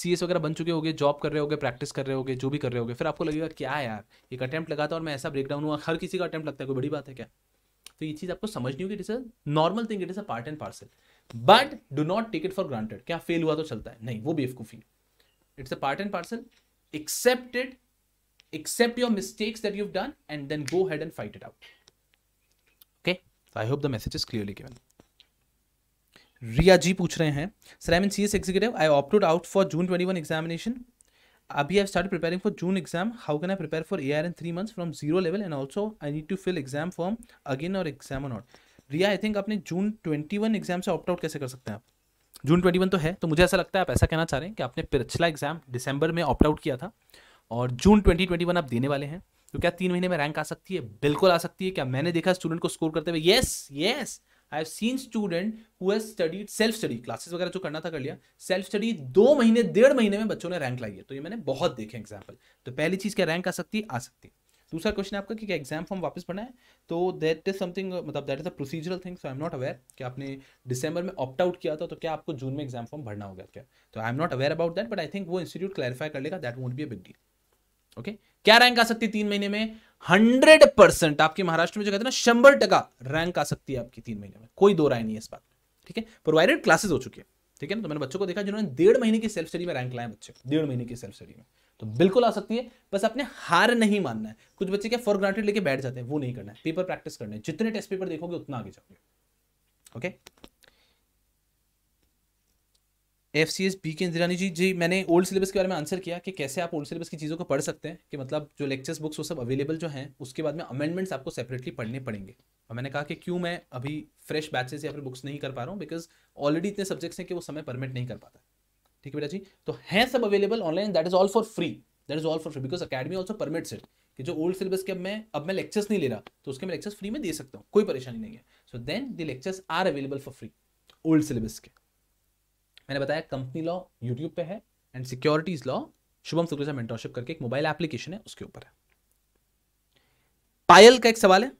सी एस वगैरह बन चुके होगे जॉब कर रहे होगे प्रैक्टिस कर रहे होगे जो भी कर रहे होगे फिर आपको लगेगा क्या यार एक अटैम्प्ट लगा था और मैं ऐसा ब्रेक डाउन हुआ हर किसी का अटैम्प्ट लगता है कोई बड़ी बात है क्या तो ये चीज़ आपको समझनी होगी it is a normal thing it is a part and parcel but do not take it for granted क्या फेल हुआ तो चलता है नहीं वो बेवकूफ़ी it's a part and parcel accept your mistakes that you have done and then go go and fight it out okay I hope the message is clearly given Riya ji पूछ रहे हैं sir I mean C S executive I opted out for June twenty one examination अभी I start preparing for June exam how can I prepare for A R in three months from zero level and also I need to fill exam form again और exam not Riya I think अपने जून ट्वेंटी वन एग्जाम से ऑप्ट आउट कैसे कर सकते हैं आप जून ट्वेंटी वन तो है तो मुझे ऐसा लगता है आप ऐसा कहना चाह रहे हैं कि आपने पिछला एग्जाम दिसंबर में ऑप्ट आउट किया था और जून ट्वेंटी ट्वेंटी वन आप देने वाले हैं तो क्या तीन महीने में रैंक आ सकती है बिल्कुल आ सकती है क्या मैंने देखा स्टूडेंट को स्कोर करते हुए yes yes I have seen student who has studied self study classes वगैरह जो करना था कर लिया सेल्फ स्टडी दो महीने डेढ़ महीने में बच्चों ने रैंक लाई है तो ये मैंने बहुत देखे एग्जाम्पल तो पहली चीज़ क्या रैंक आ सकती है आ सकती है दूसरा क्वेश्चन आपका कि क्या एग्जाम फॉर्म वापस पढ़ना है तो दैट इज समथिंग मतलब that is a procedural thing so I am not aware कि आपने दिसंबर में ऑप्ट आउट किया था तो क्या आपको जून में एग्जाम फॉर्म भरना होगा क्या तो I am not aware about that but I think वो इंस्टीट्यूट क्लैरिफाई कर लेगा that won't be a big deal okay क्या रैंक आ सकती है तीन महीने में हंड्रेड परसेंट आपके महाराष्ट्र में जो कहते हैं ना शंबर टका रैंक आ सकती है आपकी तीन महीने में कोई दो राय नहीं है इस बात ठीक है प्रोवाइडेड क्लासेस हो चुकी है ठीक है ना तो मैंने बच्चों को देखा जिन्होंने डेढ़ महीने की सेल्फ स्टडी में रैंक लाए बच्चे डेढ़ महीने की सेल्फ स्टडी में तो बिल्कुल आ सकती है बस अपने हार नहीं मानना है कुछ बच्चे क्या फॉर ग्रांटेड लेके बैठ जाते हैं वो नहीं करना है पेपर प्रैक्टिस करना है जितने टेस्ट पेपर देखोगे उतना आगे जाओगे okay okay? F C S B K Indrani जी जी मैंने ओल्ड सिलेबस के बारे में आंसर किया कि कैसे आप ओल्ड सिलेबस की चीज़ों को पढ़ सकते हैं कि मतलब जो लेक्चर्स बुक्स वो सब अवेलेबल जो हैं उसके बाद में अमेंडमेंट्स आपको सेपरेटली पढ़ने पड़ेंगे और मैंने कहा कि क्यों मैं अभी फ्रेश बैचेस या फिर बुक्स नहीं कर पा रहा हूँ बिकॉज ऑलरेडी इतने सब्जेक्ट्स हैं कि वो समय परमिट नहीं कर पाता ठीक है बेटा जी तो हैं सब available online that is all for free that is all for free because academy also permits it कि जो ओल्ड सिलेबस के अब मैं अब मैं लेक्चर्स नहीं ले रहा तो उसके मैं लेक्चर्स फ्री में दे सकता हूँ कोई परेशानी नहीं है so then the lectures are available for free old syllabus के मैंने बताया कंपनी लॉ यूट्यूब पे है and securities law Shubham Shukla mentorship करके एक मोबाइल एप्लीकेशन है उसके ऊपर है पायल का एक सवाल है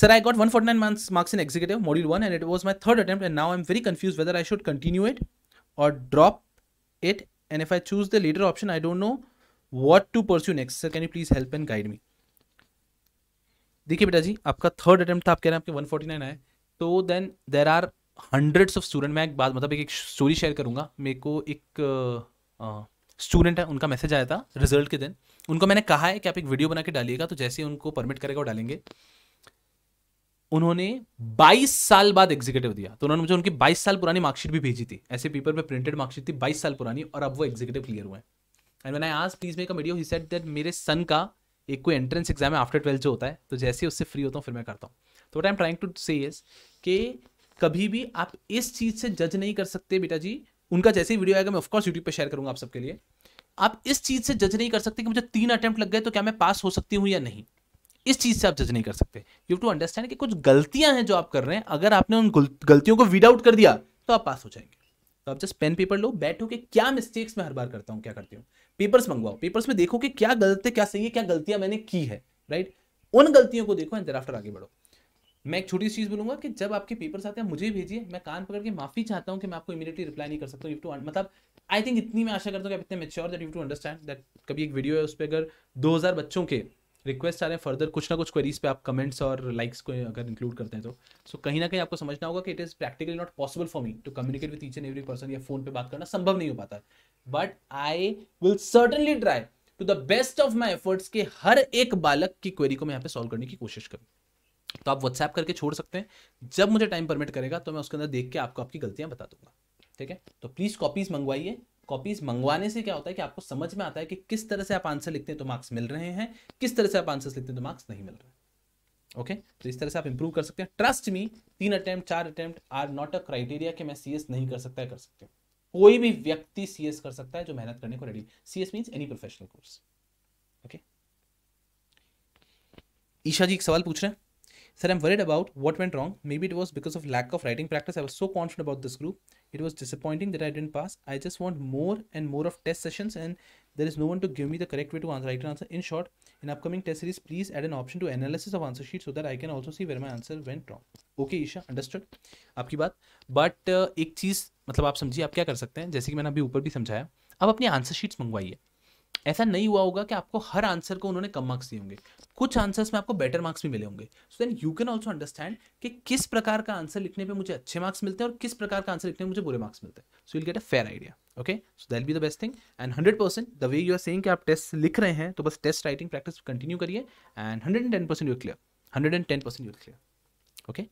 sir I got one forty nine month marks in executive module one and it was my third attempt and now I am very confuse whether I should continue it or drop it and if I choose the leader option I don't know what to pursue next sir can you please help and guide me देखिए बेटा जी आपका थर्ड अटेम्प्ट था आप कह रहे हैं आपके नाइन आए तो then there are hundreds of student मैं एक बात मतलब एक, एक स्टोरी शेयर करूँगा मेरे को एक स्टूडेंट है उनका मैसेज आया था रिजल्ट के दिन उनको मैंने कहा है कि आप एक वीडियो बना के डालिएगा तो जैसे उनको परमिट करेगा वो डालेंगे उन्होंने 22 साल बाद एग्जीक्यूटिव दिया तो उन्होंने मुझे उनकी 22 साल पुरानी मार्कशीट भी भेजी थी ऐसे पेपर पे प्रिंटेड मार्कशीट थी 22 साल पुरानी और अब वो एग्जीक्यूटिव क्लियर हुए एंड मैंने आज please make a video he said that मेरे सन का एक कोई एंट्रेंस एग्जाम है आफ्टर ट्वेल्थ जो होता है तो जैसे ही उससे फ्री होता हूँ फिर मैं करता हूँ तो what I am trying to say कि कभी भी आप इस चीज़ से जज नहीं कर सकते बेटा जी उनका जैसे ही वीडियो आएगा मैं ऑफकोर्स यूट्यूब पर शेयर करूंगा आप सबके लिए आप इस चीज़ से जज नहीं कर सकते कि मुझे तीन अटेम्प्ट लग गए तो क्या मैं पास हो सकती हूं या नहीं इस चीज़ से आप जज नहीं कर सकते यू टू अंडरस्टैंड कि कुछ गलतियां हैं जो आप कर रहे हैं अगर आपने उन गलतियों को वीड आउट कर दिया तो आप पास हो जाएंगे तो आप जस्ट पेन पेपर लो बैठो कि क्या मिस्टेक्स मैं हर बार करता हूँ क्या करती हूँ पेपर्स मंगवाओ पेपर्स में देखो कि क्या गलत है क्या सही है क्या गलतियां मैंने की है राइट उन गलतियों को देखो एंड आफ्टर आगे बढ़ो मैं एक छोटी सी चीज़ बोलूँगा कि जब आपके पेपर्स आते हैं मुझे भेजिए मैं कान पकड़ के माफ़ी चाहता हूँ कि मैं आपको इमीडिएटली रिप्लाई नहीं कर सकता हूँ टू मतलब आई थिंक इतनी मैं आशा करता हूँ कि आप इतने mature that you to understand that कभी एक वीडियो है उस पर अगर दो हज़ार बच्चों के रिक्वेस्ट आ रहे हैं फर्दर कुछ ना कुछ क्वेरीज पे आप कमेंट्स और लाइक्स को अगर इंक्लूड करते हैं तो सो कहीं ना कहीं आपको समझना होगा कि it is practically not possible for me to communicate with each and every person या फोन पे बात करना संभव नहीं हो पाता but I will certainly try to the best of my efforts के हर एक बालक की क्वेरी को मैं यहाँ पे सॉल्व करने की कोशिश करूँ तो आप व्हाट्सएप करके छोड़ सकते हैं जब मुझे टाइम परमिट करेगा तो मैं उसके अंदर देख के आपको आपकी गलतियां बता दूंगा ठीक है तो प्लीज़ कॉपीज़ मंगवाइए कॉपीज मंगवाने से क्या होता है कि आपको समझ में आता है कि किस तरह से आप आंसर लिखते हैं तो मार्क्स मिल रहे हैं किस तरह से आप आंसर लिखते हैं तो मार्क्स नहीं मिल रहे ओके okay? तो इस तरह से आप इंप्रूव कर सकते हैं ट्रस्ट मी तीन अटेम्प्ट चार attempt are not a criteria कि मैं सीएस नहीं कर सकता है कर सकते हैं कोई भी व्यक्ति सीएस कर सकता है जो मेहनत करने को ready CS mean any professional course okay Isha ji एक सवाल पूछ रहे हैं Sir, I'm worried about what went wrong. Maybe it was because of lack of writing practice. I was so confident about this group. It was disappointing that I didn't pass. I just want more and more of test sessions and there is no one to give me the correct way to answer right answer. In short, in upcoming test series, please add an option to analysis of answer sheet so that I can also see where my answer went wrong. Okay Isha understood आपकी बात बट uh, एक चीज़ मतलब आप समझिए आप क्या कर सकते हैं जैसे कि मैंने अभी ऊपर भी समझाया अब अपनी आंसर शीट्स मंगवाइए ऐसा नहीं हुआ होगा कि आपको हर आंसर को उन्होंने कम मार्क्स दिए होंगे कुछ आंसर्स में आपको बेटर मार्क्स भी मिले होंगे so then you can also understand कि किस प्रकार का आंसर लिखने पे मुझे अच्छे मार्क्स मिलते हैं और किस प्रकार का आंसर लिखने में मुझे बुरे मार्क्स मिलते हैं so will get a fair idea okay so that be the best thing and hundred percent the way you are saying कि आप टेस्ट लिख रहे हैं तो बस टेस्ट राइटिंग प्रैक्टिस कंटिन्यू करिए and hundred and ten percent you clear hundred and ten percent you clear okay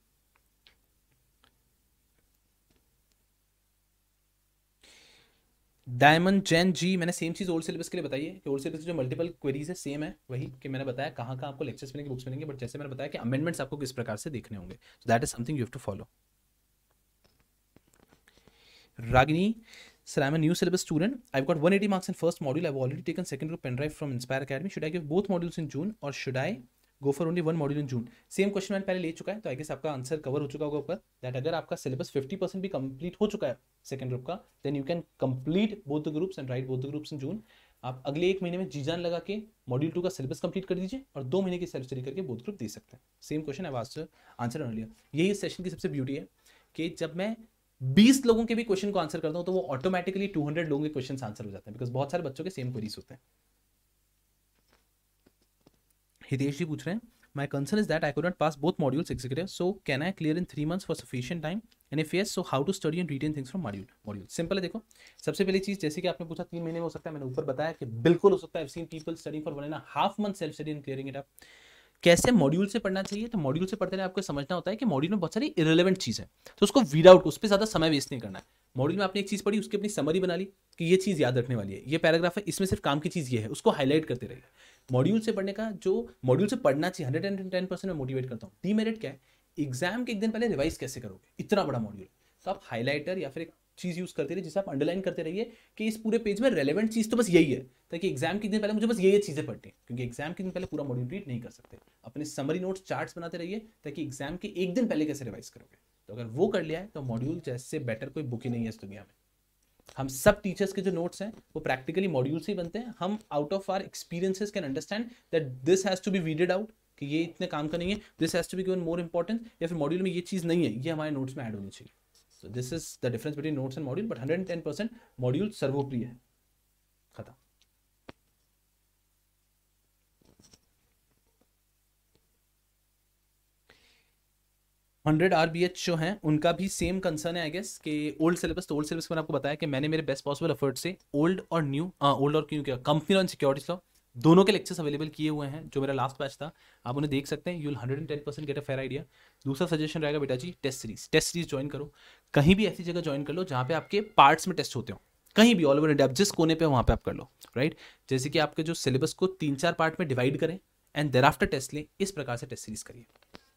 Diamond Chain ji मैंने सेम चीज़ ओल्ड सिलेबस के लिए बताई है कि ओल्ड सिलेबस की जो मल्टीपल क्वेरीज है सेम है वही कि मैंने बताया कहाँ कहाँ आपको लेक्चर्स मिलेंगे बुक्स मिलेंगे बट जैसे मैंने बताया कि अमेंडमेंट्स आपको किस प्रकार से देखने होंगे so that is something you have to follow Ragini sir I am new syllabus student I got one eighty marks in first module I already taken second group pen drive from Inspire Academy should I give both modules in June और should I go for only one module in June same question मैंने पहले ले चुका है तो आई गेस आपका आंसर कवर हो चुका होगा ऊपर दैट अगर आपका सिलेबस फिफ्टी परसेंट भी कंप्लीट हो चुका है सेकंड ग्रुप का then you can complete both the groups and write both the groups in June आप अगले एक महीने में जी जान लगा के मॉड्यूल टू का सिलेबस कंप्लीट कर दीजिए और दो महीने की सेल्फ स्टडी करके बोथ ग्रुप दे सकते हैं सेम क्वेश्चन है वास्ट आंसर लिया यही सेशन की सबसे ब्यूटी है कि जब मैं 20 लोगों के भी क्वेश्चन को आंसर करता हूँ तो वो ऑटोमेटिकली 200 लोगों के क्वेश्चन आंसर हो जाते हैं बिकॉज बहुत सारे बच्चों के सेम क्वेरीज होते हैं हितेश जी पूछ रहे हैं My concern is that I could not pass both modules executive so can I clear in three months for sufficient time And if yes so how to study and retain things from module module simple है देखो सबसे पहली चीज जैसे कि आपने पूछा तीन महीने में हो सकता है मैंने ऊपर बताया कि बिल्कुल हो सकता है seen people study for one and half month self study and clearing it up कैसे मॉड्यूल से पढ़ना चाहिए तो मॉड्यूल से पढ़ते हुए आपको समझना होता है कि मॉड्यूल में बहुत सारी इरेलीवेंट चीज़ है तो उसको विदाउट उस पर ज़्यादा समय वेस्ट नहीं करना है मॉड्यूल में आपने एक चीज़ पढ़ी उसकी अपनी समरी बना ली कि ये चीज़ याद रखने वाली है ये पैराग्राफ है इसमें सिर्फ काम की चीज़ ये है उसको हाईलाइट करते रहिए मॉड्यूल से पढ़ने का जो मॉड्यूल से पढ़ना चाहिए हंड्रेड एंड टेन परसेंट मैं मोटिवेट करता हूँ डीमेरिट क्या है एग्जाम के एक दिन पहले रिवाइज कैसे करोगे इतना बड़ा मॉड्यूल तो आप हाईलाइटर या फिर एक चीज़ यूज़ करते रहिए जिसे आप अंडरलाइन करते रहिए कि इस पूरे पेज में रेलेवेंट चीज़ तो बस यही है ताकि एग्जाम के दिन पहले मुझे बस ये ये चीज़ें पढ़ते हैं क्योंकि एग्जाम के दिन पहले पूरा मॉड्यूल रीड नहीं कर सकते अपने समरी नोट्स चार्ट्स बनाते रहिए ताकि एग्जाम के एक दिन पहले कैसे रिवाइज करोगे तो अगर वो कर लिया है तो मॉड्यूल जैसे बेटर कोई बुक ही नहीं है इस दुनिया में हम सब टीचर्स के जो नोट्स हैं वो प्रैक्टिकली मॉड्यूल से ही बनते हैं हम out of our experiences can understand that this has to be weeded out कि ये इतने काम का नहीं है this has to be given more important या फिर मॉड्यूल में ये चीज़ नहीं है ये हमारे नोट्स में एड होनी चाहिए so this is the difference between notes and module but hundred and ten percent module सर्वोप्रिय है हंड्रेड आर बी एच जो हैं उनका भी सेम कंसर्न है आई गेस कि ओल्ड सिलेबस तो ओल्ड सिलेबस मैंने आपको बताया कि मैंने मेरे बेस्ट पॉसिबल एफर्ट से ओल्ड और न्यू ओल्ड और क्यों क्या कंपनी ऑन सिक्योरिटी लॉ दोनों के लेक्चर्स अवेलेबल किए हुए हैं जो मेरा लास्ट बैच था आप उन्हें देख सकते हैं you hundred and ten percent get a fair idea दूसरा सजेशन रहेगा बेटा जी test series test series join करो कहीं भी ऐसी जगह ज्वाइन कर लो जहाँ पे आपके पार्ट्स में टेस्ट होते हो कहीं भी ऑल ओवर इंडिया जिस कोने पर वहाँ पर आप कर लो राइट जैसे कि आपके जो सिलेबस को तीन चार पार्ट में डिवाइड करें एंड देर आफ्टर टेस्ट लें इस प्रकार से टेस्ट सीरीज करिए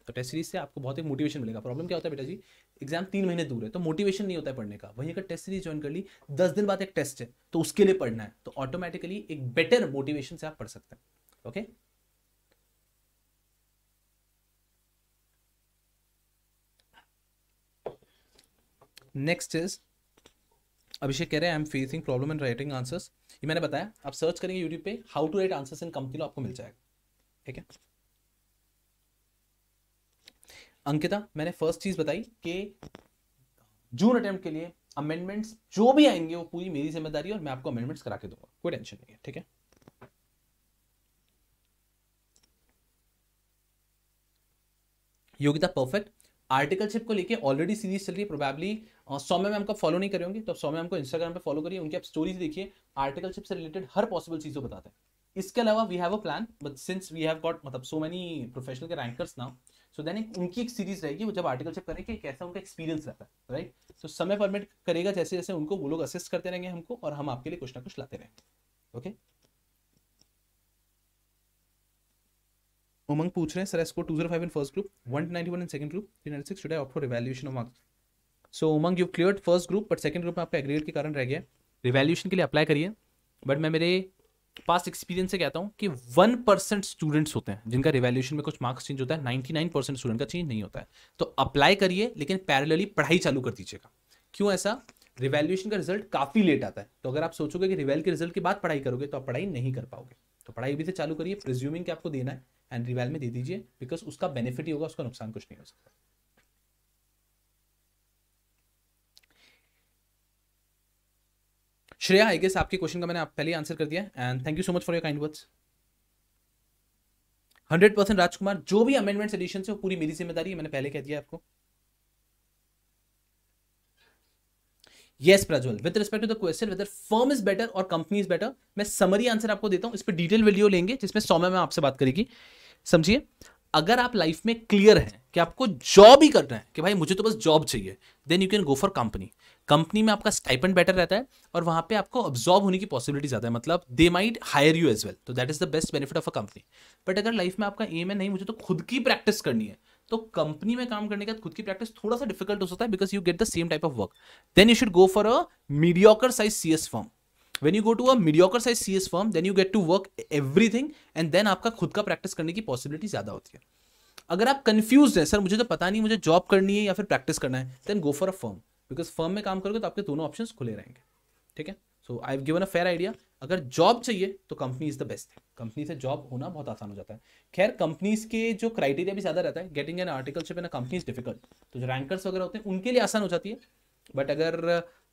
तो टेस्ट सीरीज से आपको बहुत ही मोटिवेशन मिलेगा प्रॉब्लम क्या होता है बेटा जी एग्जाम तीन महीने दूर है तो मोटिवेशन नहीं होता है पढ़ने का वहीं अगर टेस्ट सीरीज ज्वाइन कर ली दस दिन बाद एक टेस्ट है तो उसके लिए पढ़ना है तो ऑटोमेटिकली एक बेटर मोटिवेशन से आप पढ़ सकते हैं ओके नेक्स्ट इज अभिषेक कह रहे हैं I am facing problem in writing answers ये मैंने बताया आप सर्च करेंगे यूट्यूब पे how to write answers in company आपको मिल जाएगा ठीक है अंकिता मैंने फर्स्ट चीज बताई कि जून अटेम्प्ट के लिए अमेंडमेंट्स जो भी आएंगे वो पूरी मेरी जिम्मेदारी और मैं आपको अमेंडमेंट्स करा के दूंगा कोई टेंशन नहीं है ठीक है योगिता परफेक्ट आर्टिकलशिप को लेके ऑलरेडी सीरीज चल रही है प्रोबेबली सौ में मैम फॉलो नहीं करेंगे तो सौ में हमको इंस्टाग्राम पे फॉलो करिए उनकी आप स्टोरीज देखिए आर्टिकलशिप से रिलेटेड हर पॉसिबल चीज़ को बताते हैं इसके अलावा we have a plan but since we have got मतलब सो मेनी प्रोफेशनल के रैंकर्स नाउ सो देन एक उनकी एक सीरीज रहेगी वो जब आर्टिकल चेक करेंगे कैसा उनका एक्सपीरियंस रहता है राइट सो समय परमिट करेगा जैसे जैसे उनको वो लोग असिस्ट करते रहेंगे हमको और हम आपके लिए कुछ ना कुछ लाते रहेंगे ओके उमंग पूछ रहे हैं sir I score two zero five in first group one ninety one in second group three nine six should I opt for revaluation of marks so Umang you clear first group but second group में आपका एग्रेड के कारण रह गया रिवेल्यूशन के लिए अप्लाई करिए बट मैं मेरे पास्ट एक्सपीरियंस से कहता हूँ कि वन परसेंट स्टूडेंट्स होते हैं जिनका रिवेल्यूशन में कुछ मार्क्स चेंज होता है नाइन्टी नाइन परसेंट स्टूडेंट का चेंज नहीं होता है तो अप्लाई करिए लेकिन पैरेलली पढ़ाई चालू कर दीजिएगा क्यों ऐसा रिवेल्यूशन का रिजल्ट काफ़ी लेट आता है तो अगर आप सोचोगे कि रिवेल के रिजल्ट के बाद पढ़ाई करोगे तो आप पढ़ाई नहीं कर पाओगे तो पढ़ाई भी से चालू करिए प्रिज्यूमिंग कि आपको देना है एंड रिवेल में दे दीजिए बिकॉज उसका बेनिफिट ही होगा उसका नुकसान कुछ नहीं हो सकता श्रेया आई गेस आपके क्वेश्चन का मैंने आप पहले आंसर कर दिया and thank you so much for your kind words hundred percent Rajkumar जो भी अमेंडमेंट एडिशन है वो पूरी मेरी जिम्मेदारी है मैंने पहले कह दिया आपको yes Prajwal with respect to the question whether firm is better और कंपनी इज बेटर मैं समरी आंसर आपको देता हूं इस पर डिटेल वीडियो लेंगे जिसमें सौम्या मैम आपसे बात करेगी समझिए अगर आप लाइफ में क्लियर हैं कि आपको जॉब ही करना है कि भाई मुझे तो बस जॉब चाहिए then you can go for company company में आपका स्टाइपेंड बेटर रहता है और वहां पे आपको ऑब्जॉर्व होने की पॉसिबिलिटी ज़्यादा है मतलब they might hire you as well तो that is the best benefit of a company but अगर लाइफ में आपका एम है नहीं मुझे तो खुद की प्रैक्टिस करनी है तो कंपनी में काम करने के बाद खुद की प्रैक्टिस थोड़ा सा डिफिकल्ट हो सकता है because you get the same type of work then you should go for a mediocre size C S firm when you go to a mediocre size C S firm then you get to work everything and then आपका खुद का प्रैक्टिस करने की पॉसिबिलिटी ज़्यादा होती है अगर आप कंफ्यूज हैं सर मुझे तो पता नहीं मुझे जॉब करनी है या फिर प्रैक्टिस करना है then go for a firm because firm में काम करोगे तो आपके दोनों ऑप्शन खुले रहेंगे ठीक है so I given a fair idea अगर जॉब चाहिए तो कंपनी इज़ द बेस्ट है कंपनी से जॉब होना बहुत आसान हो जाता है खैर कंपनीज के जो क्राइटेरिया भी ज़्यादा रहता है getting an articleship an company is difficult तो जो रैंकर्स वगैरह होते हैं उनके लिए आसान हो जाती है बट अगर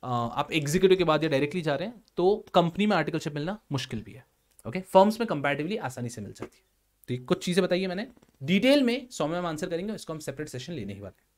आप एग्जीक्यूटिव के बाद या डायरेक्टली जा रहे हैं तो कंपनी में आर्टिकलशिप मिलना मुश्किल भी है ओके okay? फर्म्स में कंपेरेटिवली आसानी से मिल सकती है तो ये कुछ चीज़ें बताइए मैंने डिटेल में सौम्य हम आंसर करेंगे इसको हम सेपरेट सेशन लेने ही वाले हैं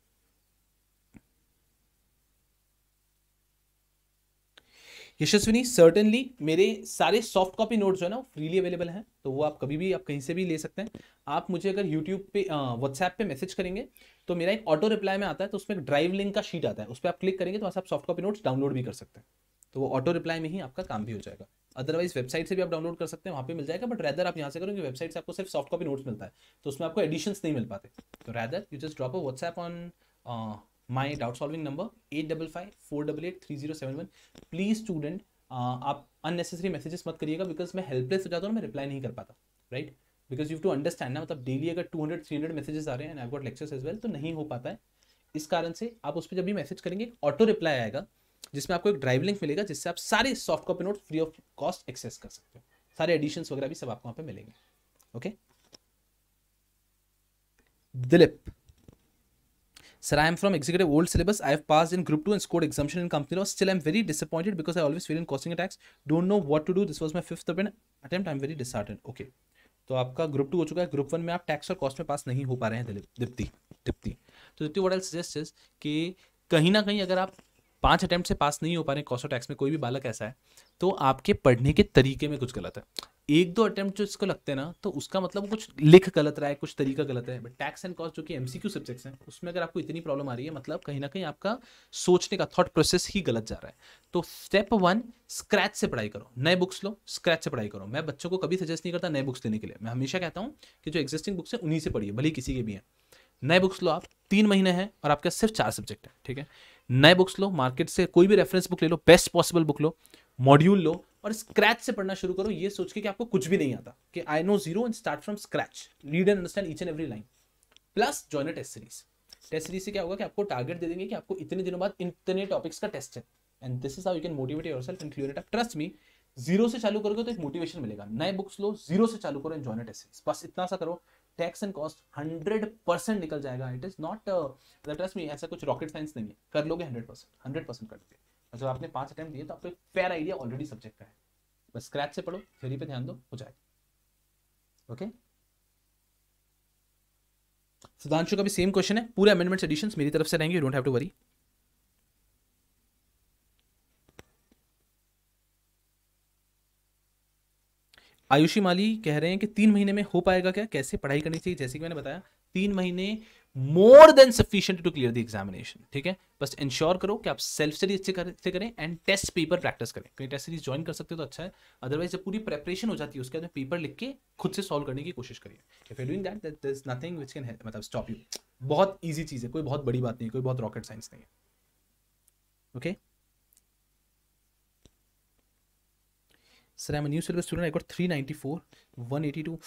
यशस्विनी सर्टनली मेरे सारे सॉफ्ट कॉपी नोट्स जो है ना फ्रीली अवेलेबल हैं तो वो आप कभी भी आप कहीं से भी ले सकते हैं आप मुझे अगर यूट्यूब पे व्हाट्सएप पे मैसेज करेंगे तो मेरा एक ऑटो रिप्लाई में आता है तो उसमें एक ड्राइव लिंक का शीट आता है उस पर आप क्लिक करेंगे तो वहाँ से आप सॉफ्ट कॉपी नोट्स डाउनलोड भी कर सकते हैं तो वो ऑटो रिप्लाई में ही आपका काम भी हो जाएगा अदरवाइज वेबसाइट से भी आप डाउनलोड कर सकते हैं वहाँ पे मिल जाएगा बट रैदर आप यहाँ से करोगे वेबसाइट से आपको सिर्फ सॉफ्ट कॉपी नोट्स मिलता है तो उसमें आपको एडिशंस नहीं मिल पाते तो rather you just drop a WhatsApp on my doubt solving number eight double five four double eight three zero seven one please student आप अननेसेसरी मैसेजेस मत करिएगा बिकॉज मैं हेल्पलेस हो जाता हूँ मैं रिप्लाई नहीं कर पाता right because you to understand ना मतलब डेली अगर two hundred three hundred messages आ रहे हैं and I lectures as well तो नहीं हो पाता है इस कारण से आप उस पर जब भी मैसेज करेंगे एक ऑटो रिप्लाई आएगा जिसमें आपको एक ड्राइव लिंक मिलेगा जिससे आप सारे soft copy note free of cost access कर सकते हो सारे एडिशन वगैरह भी सब आपको वहाँ पे मिलेंगे okay okay? Dilip Sir, I am from executive old syllabus. I have passed in group 2 and scored exemption in company law. Still, I am very disappointed because I always fail in costing attacks. Don't know what to do. This was my fifth attempt. I am very disheartened. Okay. तो आपका ग्रुप टू हो चुका है ग्रुप वन में आप टैक्स और कॉस्ट में पास नहीं हो पा रहे हैं दीप्ति दीप्ति तो Deepti what I'll suggest is कि कहीं ना कहीं अगर आप पांच अटैम्प्ट से पास नहीं हो पा रहे कॉस्ट और टैक्स में कोई भी बालक ऐसा है तो आपके पढ़ने के तरीके में कुछ गलत है एक दो अटेम्प्ट जो इसको लगते हैं ना तो उसका मतलब कुछ लिख गलत रहा है कुछ तरीका गलत है बट टैक्स एंड कॉस्ट जो कि एमसीक्यू सब्जेक्ट्स हैं उसमें अगर आपको इतनी प्रॉब्लम आ रही है मतलब कहीं ना कहीं आपका सोचने का थॉट प्रोसेस ही गलत जा रहा है तो स्टेप वन स्क्रैच से पढ़ाई करो नए बुक्स लो स्क्रैच से पढ़ाई करो मैं बच्चों को कभी सजेस्ट नहीं करता नए बुक्स देने के लिए मैं हमेशा कहता हूँ कि जो एग्जिस्टिंग बुक्स हैं उन्हीं से पढ़िए भले किसी के भी हैं नए बुक्स लो आप तीन महीने हैं और आपके सिर्फ चार सब्जेक्ट है ठीक है नए बुक्स लो मार्केट से कोई भी रेफरेंस बुक ले लो बेस्ट पॉसिबल बुक लो मॉड्यूल लो और स्क्रैच से पढ़ना शुरू करो ये सोच के कि आपको कुछ भी नहीं आता कि I know zero and start from scratch read and understand each and every line plus join test series test series से क्या होगा कि आपको टारगेट दे देंगे कि आपको इतने दिनों बाद इतने टॉपिक्स का टेस्ट है and this is how you can motivate yourself and it trust me zero से चालू करोगे तो एक मोटिवेशन मिलेगा नए बुक्स लो जीरो से चालू करो एंड जॉइन टेस्ट सीरीज बस इतना सा करो tax and cost hundred percent निकल जाएगा it is not trust me ऐसा कुछ रॉकेट साइंस नहीं है कर लोगे हंड्रेड परसेंट हंड्रेड परसेंट कर लोगे जब आपने पांच अटैम्प दिए तो आपको एक फेयर आइडिया ऑलरेडी सब्जेक्ट का है बस स्क्रैच से पढ़ो थ्योरी पे ध्यान दो हो जाएगा ओके सुधांशु का भी सेम क्वेश्चन है पूरे अमेंडमेंट एडिशन मेरी तरफ से रहेंगे you don't have to worry Ayushi Mali कह रहे हैं कि तीन महीने में हो पाएगा क्या कैसे पढ़ाई करनी चाहिए जैसे कि मैंने बताया तीन महीने more than sufficient to clear the examination ठीक है बस इंश्योर करो कि आप सेल्फ स्टडी अच्छे कर, से करें एंड टेस्ट पेपर प्रैक्टिस करें क्योंकि टेस्ट सीरीज ज्वाइन कर सकते हो तो अच्छा है अदरवाइज जब पूरी प्रेपरेशन हो जाती है उसके बाद पेपर लिख के खुद से सॉल्व करने की कोशिश करिए if you doing that that is nothing which can मतलब स्टॉप यू बहुत ईजी चीज है कोई बहुत बड़ी बात नहीं कोई बहुत रॉकेट साइंस नहीं है okay sir I am new syllabus student I got three ninety four one eighty two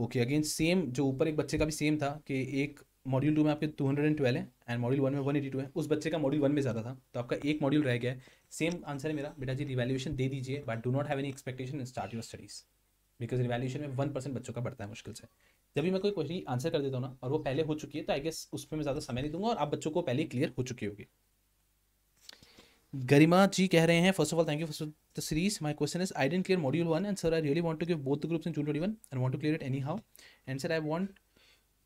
okay again same जो ऊपर एक बच्चे का भी सेम था कि एक मॉड्यूल टू में आपके टू हंड्रेड एंड ट्वेल्व है एंड मॉड्यूल वन में वन एटी टू है उस बच्चे का मॉड्यूल वन में ज़्यादा था तो आपका एक मॉड्यूल रह गया है सेम आंसर है मेरा बेटा जी रिवैल्यूशन दे दीजिए but do not have any expectation in start your studies because revaluation में वन परसेंट बच्चों का बढ़ता है मुश्किल से जब भी मैं कोई क्वेश्चन आंसर कर देता हूँ ना और वो पहले हो चुकी है तो आई गेस उस पर मैं ज़्यादा समय नहीं दूंगा और आप बच्चों को पहले क्लियर हो चुकी होगी गरिमा जी कह रहे हैं first of all thank you for the series my question is I didn't clear module one and sir I really want to give both the groups in June twenty one and want to clear it anyhow and sir I want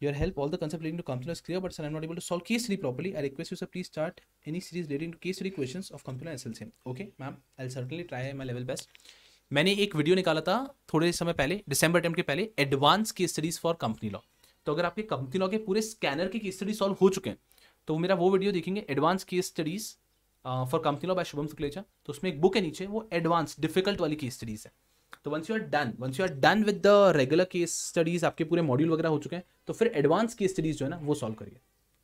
Your help, all the concept leading to computer is clear, but sir, I'm not able to solve case study properly. I request you, sir, please start any series leading to case study questions of computer SLCM. Okay, ma'am, I'll certainly try my level best. मैंने एक वीडियो निकाला था थोड़े समय पहले दिसंबर अटैम्प्ट के पहले advance case studies for company law तो अगर आपके कंपनी लॉ के पूरे स्कैनर के केस स्टडी सॉल्व हो चुके हैं तो मेरा वो वीडियो देखेंगे advance case studies for company law by Shubham Shuklecha तो उसमें एक बुक है नीचे वो एडवांस डिफिकल्ट वाली केस स्टडीज है तो once you are done once you are done with the regular case studies आपके पूरे मॉड्यूल वगैरह हो चुके हैं तो फिर एडवांस केस स्टडीज जो है ना वो सॉल्व करिए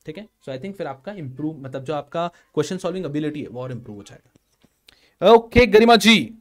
ठीक है सो आई थिंक फिर आपका इंप्रूव मतलब जो आपका क्वेश्चन सॉल्विंग एबिलिटी है वो और इंप्रूव हो जाएगा ओके okay, गरिमा जी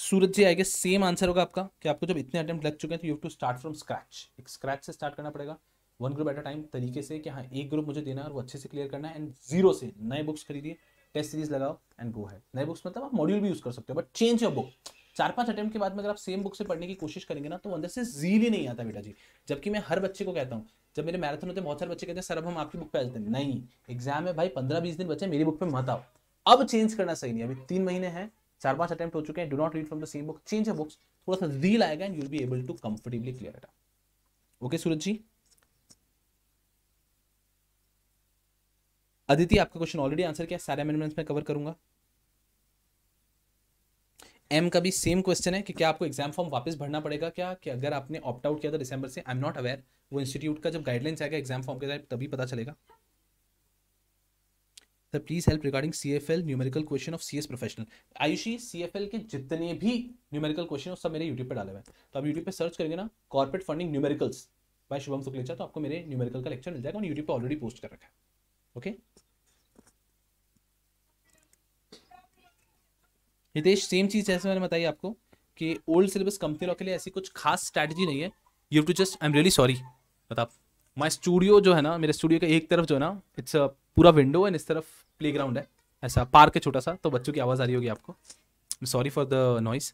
सूरज जी आएगा सेम आंसर होगा आपका कि आपको जब इतने अटेम्प्ट लग चुके हैं तो you have to start from scratch एक स्क्रैच से स्टार्ट करना पड़ेगा one group at a time तरीके से कि हाँ एक ग्रुप मुझे देना है और वो अच्छे से क्लियर करना है एंड जीरो से नए बुक्स खरीदिए टेस्ट सीरीज लगाओ एंड गो है नए बुक्स मतलब आप मॉड्यूल भी यूज कर सकते हो बट चेंज योर बुक चार पांच अटेम्प्ट के बाद में अगर आप सेम बुक से पढ़ने की कोशिश करेंगे ना तो अंदर से जील ही नहीं आता बेटा जी जबकि मैं हर बच्चे को कहता हूँ जब मेरे मैराथन होते हैं बहुत सारे बच्चे कहते हैं सर अब हम आपकी बुक पे आ जाते हैं नहीं एग्जाम है भाई पंद्रह बीस दिन बच्चे मेरी बुक पे मत आओ अब चेंज करना सही नहीं अभी तीन महीने हैं चार पांच अटेम्प्ट हो चुके हैं do not read from the same book change a books थोड़ा सा रील आएगा and you will be able to comfortably clear it okay Suraj ji Aditi आपका क्वेश्चन ऑलरेडी आंसर किया सारे अमेंडमेंट्स में कवर करूंगा एम का भी सेम क्वेश्चन है कि क्या आपको एग्जाम फॉर्म वापस भरना पड़ेगा क्या कि अगर आपने ऑप्ट आउट किया था दिसंबर से आई एम नॉट अवेयर वो इंस्टीट्यूट का जब गाइडलाइंस आएगा एग्जाम फॉर्म के टाइप तभी पता चलेगा sir please help regarding C F L numerical question of C S professional Ayushi C F L के जितने भी न्यूमेरिकल क्वेश्चन सब मेरे यूट्यूब पर डाले हुए तो आप यूट्यूब पर सर्च करेंगे ना corporate funding numericals by Shubham Shuklecha तो आपको मेरे न्यूमेरिकल का लेक्चर मिल जाएगा मैंने यूट्यूब पर ऑलरेडी पोस्ट कर रखा है ओके okay? हितेश सेम चीज़ जैसे मैंने बताई आपको कि ओल्ड सिलेबस कंपनी लॉ के लिए ऐसी कुछ खास स्ट्रैटेजी नहीं है you to just I am really sorry बता माई स्टूडियो जो है ना मेरे स्टूडियो का एक तरफ जो है ना इट्स पूरा विंडो एंड इस तरफ प्ले ग्राउंड है ऐसा पार्क है छोटा सा तो बच्चों की आवाज़ आ रही होगी आपको sorry for the noise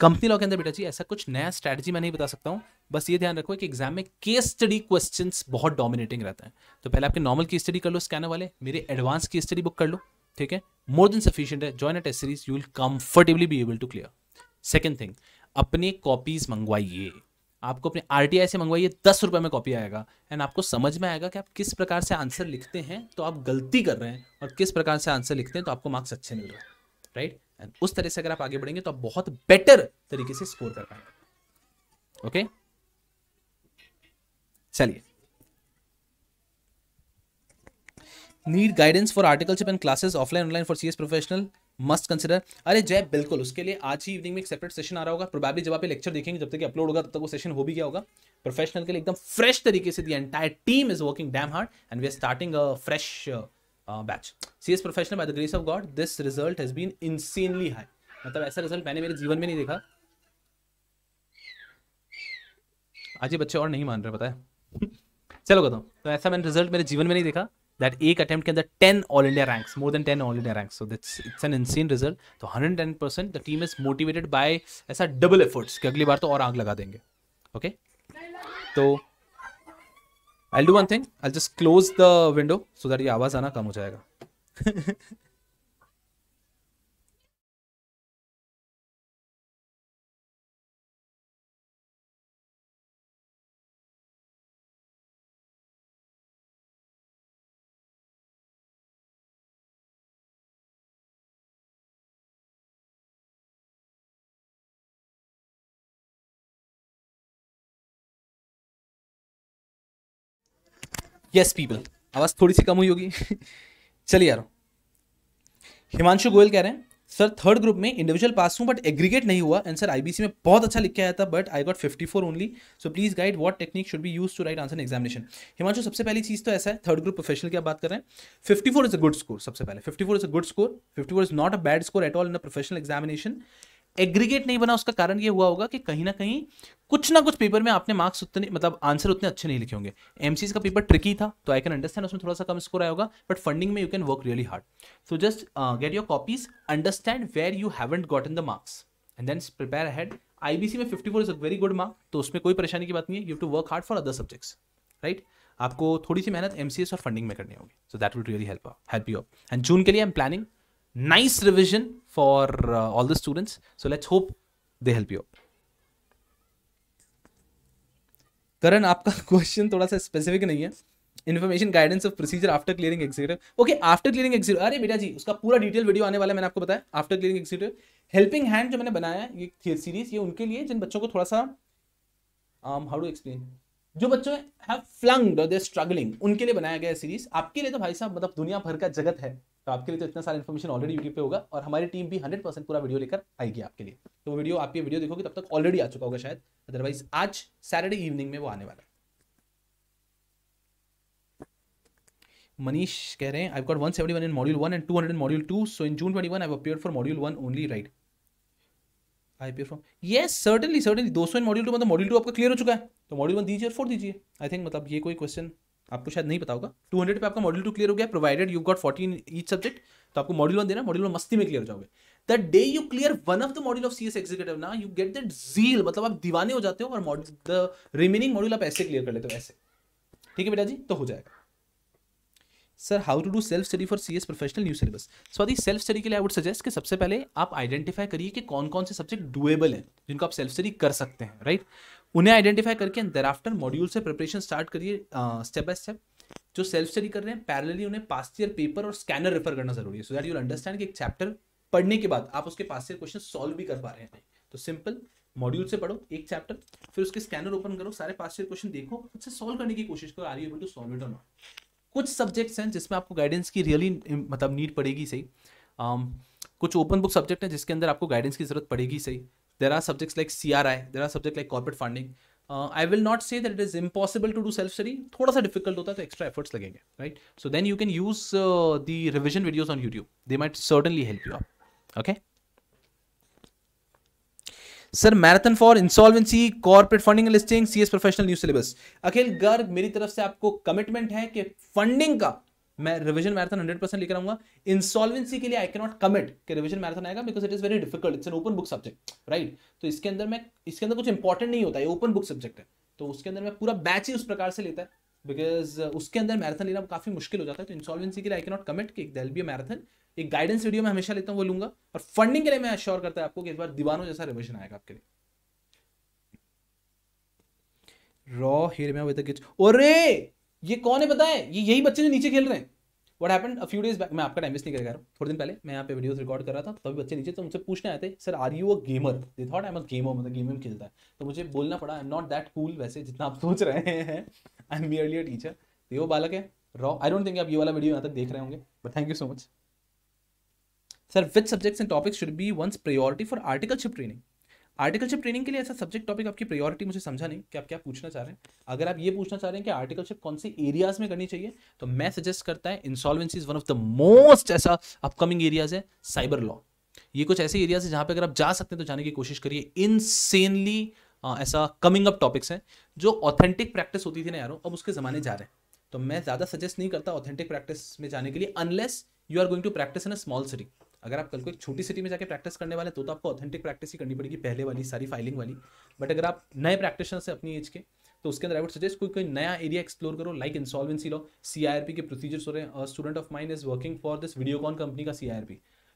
company law के अंदर बेटा जी ऐसा कुछ नया स्ट्रैटेजी मैं नहीं बता सकता हूँ बस ये ध्यान रखो कि एग्जाम में केस स्टडी क्वेश्चंस बहुत डोमिनेटिंग रहते हैं तो पहले आपके नॉर्मल की स्टडी कर लो स्कैनर वाले मेरे एडवांस की स्टडी बुक कर लो ठीक है मोर देन सफिशियंट है join a test series you will comfortably be able to clear second thing अपने कॉपीज मंगवाइए आपको अपने आर से मंगवाइए दस रुपये में कॉपी आएगा एंड आपको समझ में आएगा कि आप किस प्रकार से आंसर लिखते हैं तो आप गलती कर रहे हैं और किस प्रकार से आंसर लिखते हैं तो आपको मार्क्स अच्छे मिल रहे हैं राइट एंड उस तरह से अगर आप आगे बढ़ेंगे तो आप बहुत बेटर तरीके से स्कोर कर पाएंगे ओके चलिए need guidance for articleship and classes offline online for CS professional must consider अरे जय बिल्कुल उसके लिए आज ही इवनिंग में एक सेपरेट सेशन आ रहा होगा प्रोबेबली जब आप लेक्चर देखेंगे जब तक अपलोड होगा तब तक वो सेशन हो भी गया होगा प्रोफेशनल के लिए एकदम फ्रेश तरीके से the entire team is working damn hard and we are starting a fresh batch C S professional by the grace of God this result has been insanely high मतलब ऐसा रिजल्ट मैंने मेरे जीवन में नहीं देखा आज ये बच्चे और नहीं मान रहे बताया चलो कहता हूँ तो ऐसा मैंने रिजल्ट मेरे जीवन में नहीं देखा दैट एक अटेम्प्ट के अंदर ten all India ranks more than ten all India ranks so that's it's an insane result तो hundred ten percent the team is motivated by ऐसा डबल एफर्ट्स कि अगली बार तो और आग लगा देंगे ओके okay? तो I do one thing I just close the window so that ये आवाज़ आना कम हो जाएगा यस पीपल आवाज़ थोड़ी सी कम हुई होगी चलिए यार हिमांशु गोयल कह रहे हैं सर थर्ड ग्रुप में इंडिविजुअल पास हूँ बट एग्रीगेट नहीं हुआ एंड सर आईबीसी में बहुत अच्छा लिख के आया था but I got 54 only so please guide what technique should be use to write answer examination Himanshu सबसे पहली चीज तो ऐसा है थर्ड ग्रुप प्रोफेशनल की बात कर रहे हैं 54 इज अ गुड स्कोर सबसे पहले four is a good score four is not a bad score at all in professional examination aggregate नहीं बना उसका कारण ये हुआ होगा कि कहीं ना कहीं कुछ ना कुछ पेपर में आपने मार्क्स उतने मतलब आंसर उतने अच्छे नहीं लिखे होंगे एमसीज का पेपर ट्रिकी था तो आई कैन अंडरस्टैंड उसमें थोड़ा सा कम स्कोर आया होगा बट फंडिंग में you can work really hard so just get your copies understand where you haven't got in the marks and then prepare head IBC में fifty four is a very good mark तो उसमें कोई परेशानी की बात नहीं है you to work hard for other subjects right आपको थोड़ी सी मेहनत एमसीएस और फंडिंग में करनी होगी so that will really help help you and June के लिए I am planning nice revision for all the students so let's hope they they help Karan आपका क्वेश्चन थोड़ा सा स्पेसिफिक नहीं है information guidance of procedure after clearing executive okay after clearing executive अरे बेटा जी उसका पूरा डिटेल वीडियो आने वाला है मैंने आपको बताया after clearing executive helping hand जो मैंने बनाया ये सीरीज ये उनके लिए जिन बच्चों को थोड़ा सा हाउ टू एक्सप्लेन जो बच्चों हैव फ्लंग्ड और दे स्ट्रगलिंग उनके लिए बनाया गया सीरीज आपके लिए तो भाई साहब मतलब दुनिया भर का जगत है तो आपके लिए तो इतना सारा इन्फॉर्मेशन ऑलरेडी यूट्यूब पे होगा और हमारी टीम भी हंड्रेड परसेंट पूरा वीडियो लेकर आएगी आपके लिए तो वो वीडियो आप ये वीडियो देखोगे तब तक ऑलरेडी आ चुका होगा शायद अदरवाइज आज सैटरडे इवनिंग में वो आने वाला मनीष कह रहे हैं I got one seventy one in module one and two hundred module two so in June twenty one I appear for module one only right I appear for yes certainly certainly दो सौ इन मॉड्यूल टू मतलब मॉड्यूल टू आपका क्लियर हो चुका है तो मॉड्यूल वन दीजिए और फोर दीजिए आई थिंक मतलब ये कोई क्वेश्चन आपको शायद नहीं पता होगा टू हंड्रेड पर आपका मॉड्यूल टू क्लियर हो गया provided you got fourteen each subject तो आपको मॉड्यूल वन देना मॉड्यूल वन मस्ती में क्लियर हो जाओगे the day you clear one of the module of C S executive ना यू गेट दैट जील मतलब आप दीवाने हो जाते हो और द रिमेनिंग मॉड्यूल आप ऐसे क्लियर कर लेते हो ऐसे ठीक है बेटा जी तो हो जाएगा sir how to do self study for C S professional new syllabus स्वादी सेल्फ स्टडी के लिए आई वुड सजेस्ट कि सबसे पहले आप आइडेंटिफाई करिए कि कौन कौन से सब्जेक्ट डुएबल हैं जिनको आप सेल्फ स्टडी कर सकते हैं राइट right? उन्हें आइडेंटिफाई करके दर आफ्टर मॉड्यूल से प्रिपरेशन स्टार्ट करिए स्टेप बाय स्टेप जो सेल्फ स्टडी कर रहे हैं पैरेलली उन्हें पास्ट ईयर पेपर और स्कैनर रेफर करना जरूरी है सो दैट यूल अंडरस्टैंड कि एक चैप्टर पढ़ने के बाद आप उसके पास्ट ईयर क्वेश्चन सॉल्व भी कर पा रहे हैं तो सिंपल मॉड्यूल से पढ़ो एक चैप्टर फिर उसके स्कैनर ओपन करो सारे पास्ट ईयर क्वेश्चन देखो उससे सॉल्व करने की कोशिश करो are you able to solve it or not कुछ सब्जेक्ट्स हैं जिसमें आपको गाइडेंस की रियली मतलब नीड पड़ेगी सही um, कुछ ओपन बुक सब्जेक्ट हैं जिसके अंदर आपको गाइडेंस की जरूरत पड़ेगी सही there are subjects like C R I there are subject like corporate funding I will not say that it is impossible to do self study थोड़ा सा डिफिकल्ट होता है तो एक्स्ट्रा एफर्ट्स लगेंगे right so then you can use the revision videos on YouTube they might certainly help you okay sir marathon for insolvency corporate funding listing C S professional new syllabus Akhil Garg मेरी तरफ से आपको कमिटमेंट है कि फंडिंग का मैं रिविजन मैराथन हंड्रेड परसेंट लेकर आऊंगा इंसॉल्वेंसी के लिए आई के नॉट कमिट कि रिविजन मैराथन आएगा because it is very difficult it's an open book subject right तो इसके अंदर मैं इसके अंदर कुछ इंपॉर्टेंट नहीं होता है ओपन बुक सब्जेक्ट है तो उसके अंदर मैं पूरा बैच ही उस प्रकार से लेता है बिकॉज uh, उसके अंदर मैराथन लेना काफी मुश्किल हो जाता है तो इंसॉल्वेंसी के लिए आई के नॉट कमिट कि दैल बी मैराथन एक गाइडेंस वीडियो मैं हमेशा लेता हूँ वो लूंगा और फंडिंग के लिए मैं अश्योर करता है आपको कि इस बार दीवानों जैसा रिविजन आएगा आपके लिए रॉ हिर में विद अ किच ओरे ये कौन है पता ये यही बच्चे जो नीचे खेल रहे हैं what happen a few days back मैं आपका टाइम वेस्ट नहीं कर रहा हूँ थोड़े दिन पहले मैं यहाँ पे वीडियोस रिकॉर्ड कर रहा था तो तभी तो बच्चे नीचे तो मुझसे पूछने आए थे sir are you a gamer they thought I am a gamer मतलब गेम में खेलता है तो मुझे बोलना पड़ा I am not that cool वैसे जितना आप सोच रहे हैं I am merely a teacher तो वो बालक है रॉ आई डोंट थिंक आप ये वाला वीडियो यहाँ तक देख रहे होंगे but thank you so much sir which subjects and topics should be once priority for articleship training articleship training के लिए ऐसा सब्जेक्ट टॉपिक आपकी प्रायोरिटी मुझे समझा नहीं कि आप क्या पूछना चाह रहे हैं अगर आप ये पूछना चाह रहे हैं कि आर्टिकलशिप कौन से एरियाज में करनी चाहिए तो मैं सजेस्ट करता है insolvency is one of the most ऐसा अपकमिंग एरियाज है साइबर लॉ ये कुछ ऐसे एरियाज है जहां पर अगर आप जा सकते हैं तो जाने की कोशिश करिए इनसेनली ऐसा कमिंग अप टॉपिक्स हैं जो ऑथेंटिक प्रैक्टिस होती थी ना यारों अब उसके ज़माने जा रहे हैं तो मैं ज़्यादा सजेस्ट नहीं करता ऑथेंटिक प्रैक्टिस में जाने के लिए unless you are going to practice in a small city अगर आप कल को एक छोटी सिटी में जाकर प्रैक्टिस करने वाले तो, तो आपको ऑथेंटिक प्रैक्टिस ही करनी पड़ेगी पहले वाली सारी फाइलिंग वाली बट अगर आप नए प्रैक्टिस से अपनी एज के तो उसके अंदर आई वुड सजेस्ट कोई कोई नया एरिया एक्सप्लोर करो लाइक इंसॉल्वेंसी लो सी के प्रोसीजर्स हो रहे हैं student of mine is working for this Videocon company का सी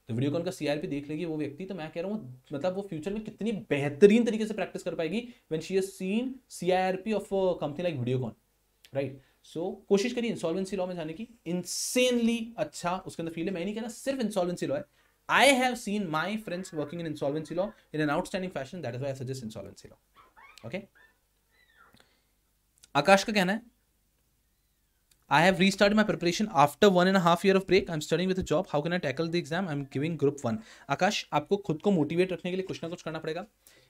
तो वीडियोकॉन का सीआरपी देख लेगी वो व्यक्ति तो मैं कह रहा हूँ मतलब वो फ्यूचर में कितनी बेहतरीन तरीके से प्रैक्टिस कर पाएगी when she has seen C I R P of company like Videocon right so so, कोशिश करिए इंसॉल्वेंसी लॉ में जाने की इंसेनली अच्छा उसके अंदर फील है मैं नहीं कहना सिर्फ इंसॉल्वेंसी लॉ है I have seen my friends working in insolvency law in an outstanding fashion that is why suggest insolvency law okay Akash का कहना है I have restart my preparation after one and half year of break I am studying with job how can I tackle the exam I am giving group one Akash आपको खुद को मोटिवेट रखने के लिए कुछ ना कुछ करना पड़ेगा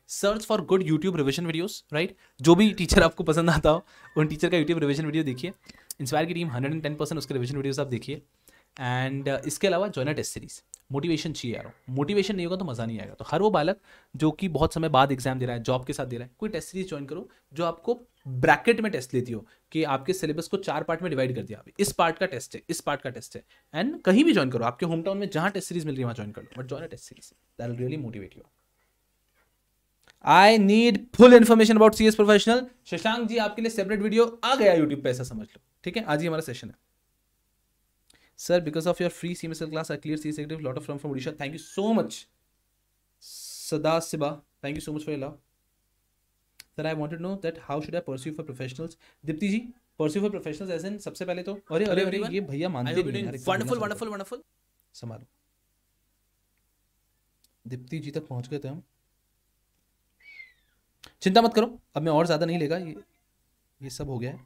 search for good YouTube revision videos right जो भी टीचर आपको पसंद आता हो उन टीचर का यूट्यूब रिविजन वीडियो देखिए इंस्पायर की team hundred and ten percent उसके रिविजन वीडियोज आप देखिए एंड uh, इसके अलावा जॉइनर टेस्ट सीरीज मोटिवेशन चाहिए यार मोटिवेशन नहीं होगा तो मज़ा नहीं आएगा तो हर वो बालक जो कि बहुत समय बाद एग्जाम दे रहा है जॉब के साथ दे रहा है कोई टेस्ट सीरीज ज्वाइन करो जो आपको ब्रैकेट में टेस्ट लेती हो कि आपके सिलेबस को चार पार्ट में डिवाइड कर दिया आप इस पार्ट का टेस्ट है इस पार्ट का टेस्ट है एंड कहीं भी ज्वाइन करो आपके होम टाउन में जहाँ टेस्ट सीरीज मिल रही है वहाँ ज्वाइन कर लो but join test series that really motivate you I need full information about C S professional Shashank ji आपके लिए सेपरेट वीडियो आ गया यूट्यूब पे ऐसा समझ लो ठीक है आज ही हमारा सेशन है sir because of your free C मिसल class I clear C secretive lot of from from Orissa thank you so much Sada Siba thank you so much for love sir I wanted know that how should I pursue for professionals Deepti ji pursue for professionals as an सबसे पहले तो अरे अरे अरे ये भैया मानते वंडरफुल वंडरफुल वंडरफुल संभालो दीप्ति जी तक पहुंच गए थे हम चिंता मत करो अब मैं और ज़्यादा नहीं लेगा ये ये सब हो गया है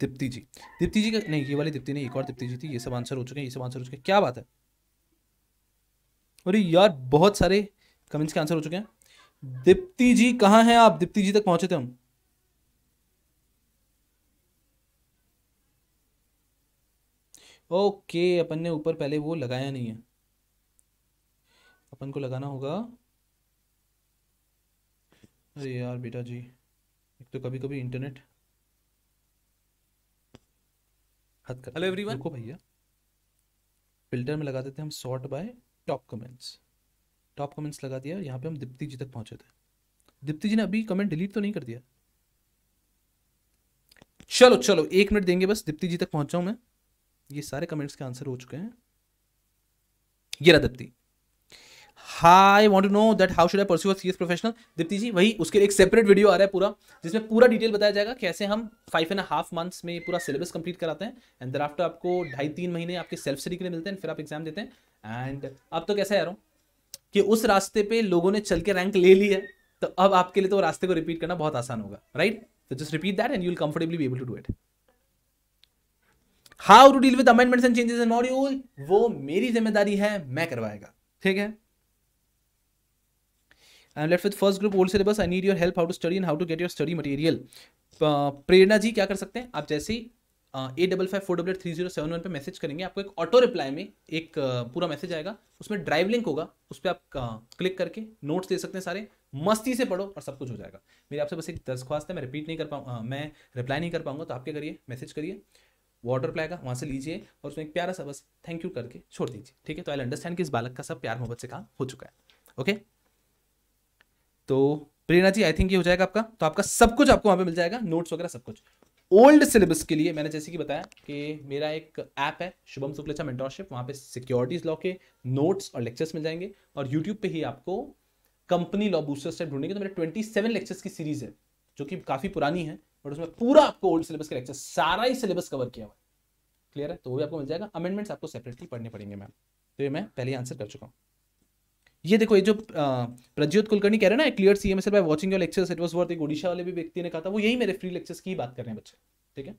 दीप्ति जी दीप्ति जी का नहीं ये वाली दीप्ति नहीं एक और दीप्ति जी थी ये सब आंसर हो चुके हैं ये सब आंसर हो चुके हैं क्या बात है अरे यार बहुत सारे कमेंट्स के आंसर हो चुके हैं दीप्ति जी कहाँ हैं आप दीप्ति जी तक पहुंचे थे हम ओके अपन ने ऊपर पहले वो लगाया नहीं है अपन को लगाना होगा अरे यार बेटा जी एक तो कभी कभी इंटरनेट हद कर हेलो एवरीवन रुको भैया फिल्टर में लगा देते हम sort by top comments top comments लगा दिया यहाँ पे हम दीप्ति जी तक पहुँचे थे दीप्ति जी ने अभी कमेंट डिलीट तो नहीं कर दिया चलो चलो एक मिनट देंगे बस दीप्ति जी तक पहुँचा मैं ये सारे कमेंट्स के आंसर हो चुके हैं ये रहा Deepti I want to know that how should I pursue C S professional Deepti ji वही उसके लिए एक सेपरेट वीडियो आ रहा है पूरा जिसमें पूरा डिटेल बताया जाएगा कैसे हम फाइव एंड हाफ मंथ्स में पूरा सिलेबस कंप्लीट कराते हैं एंड दर आफ्टर आपको ढाई तीन महीने आपके सेल्फ स्टडी के लिए मिलते हैं फिर आप एग्जाम देते हैं एंड अब तो कैसा है रहा हूँ कि उस रास्ते पे लोगों ने चल के रैंक ले ली है तो अब आपके लिए तो रास्ते को रिपीट करना बहुत आसान होगा राइट तो just repeat that and you will comfortably be able to do it how to deal with amendments and changes in module वो मेरी जिम्मेदारी है मैं करवाएगा ठीक है I'm left with first group old syllabus I need your help how to study and how to get your study material Prerna ji क्या कर सकते हैं आप जैसे ही A double five four double three zero seven one पर मैसेज करेंगे आपको एक ऑटो रिप्लाई में एक uh, पूरा मैसेज आएगा उसमें ड्राइव लिंक होगा उस पर आप क्लिक uh, करके नोट्स दे सकते हैं सारे मस्ती से पढ़ो और सब कुछ हो जाएगा मेरी आपसे बस एक दरख्वास्त है मैं रिपीट नहीं कर पाऊँ uh, मैं रिप्लाई नहीं कर पाऊंगा तो आप क्या करिए मैसेज करिए वाटर रिप्लाई का वहाँ से लीजिए और उसमें एक प्यारा सा बस थैंक यू करके छोड़ दीजिए ठीक है तो आई अंडरस्टैंड कि इस बालक का सब प्यार मोहब्बत से काम हो चुका है ओके okay? तो प्रेरणा जी आई थिंक ये हो जाएगा आपका तो आपका सब कुछ आपको वहां पे मिल जाएगा नोट्स वगैरह सब कुछ ओल्ड सिलेबस के लिए मैंने जैसे कि बताया कि मेरा एक ऐप है शुभम शुक्लेचा मेंटोरशिप वहां पे सिक्योरिटीज लॉ के नोट्स और लेक्चर्स मिल जाएंगे और यूट्यूब पे ही आपको कंपनी लॉ बूस्टर स्टेप ढूंढेंगे तो मेरे ट्वेंटी सेवन लेक्चर्स की सीरीज है जो कि काफ़ी पुरानी है बट उसमें पूरा आपको ओल्ड सिलेबस के लेक्चर सारा ही सिलेबस कवर किया हुआ है क्लियर है तो वो भी आपको मिल जाएगा अमेंडमेंट्स आपको सेपरेटली पढ़ने पड़ेंगे मैम तो ये मैं पहले आंसर कर चुका हूँ ये देखो ये जो प्रज्योत कुलकर्णी कह रहे हैं ना clear C M S by watching your lectures it was worth एक ओडिशा वाले भी व्यक्ति ने कहा था वो यही मेरे फ्री लेक्चर्स की बात कर रहे हैं बच्चे ठीक है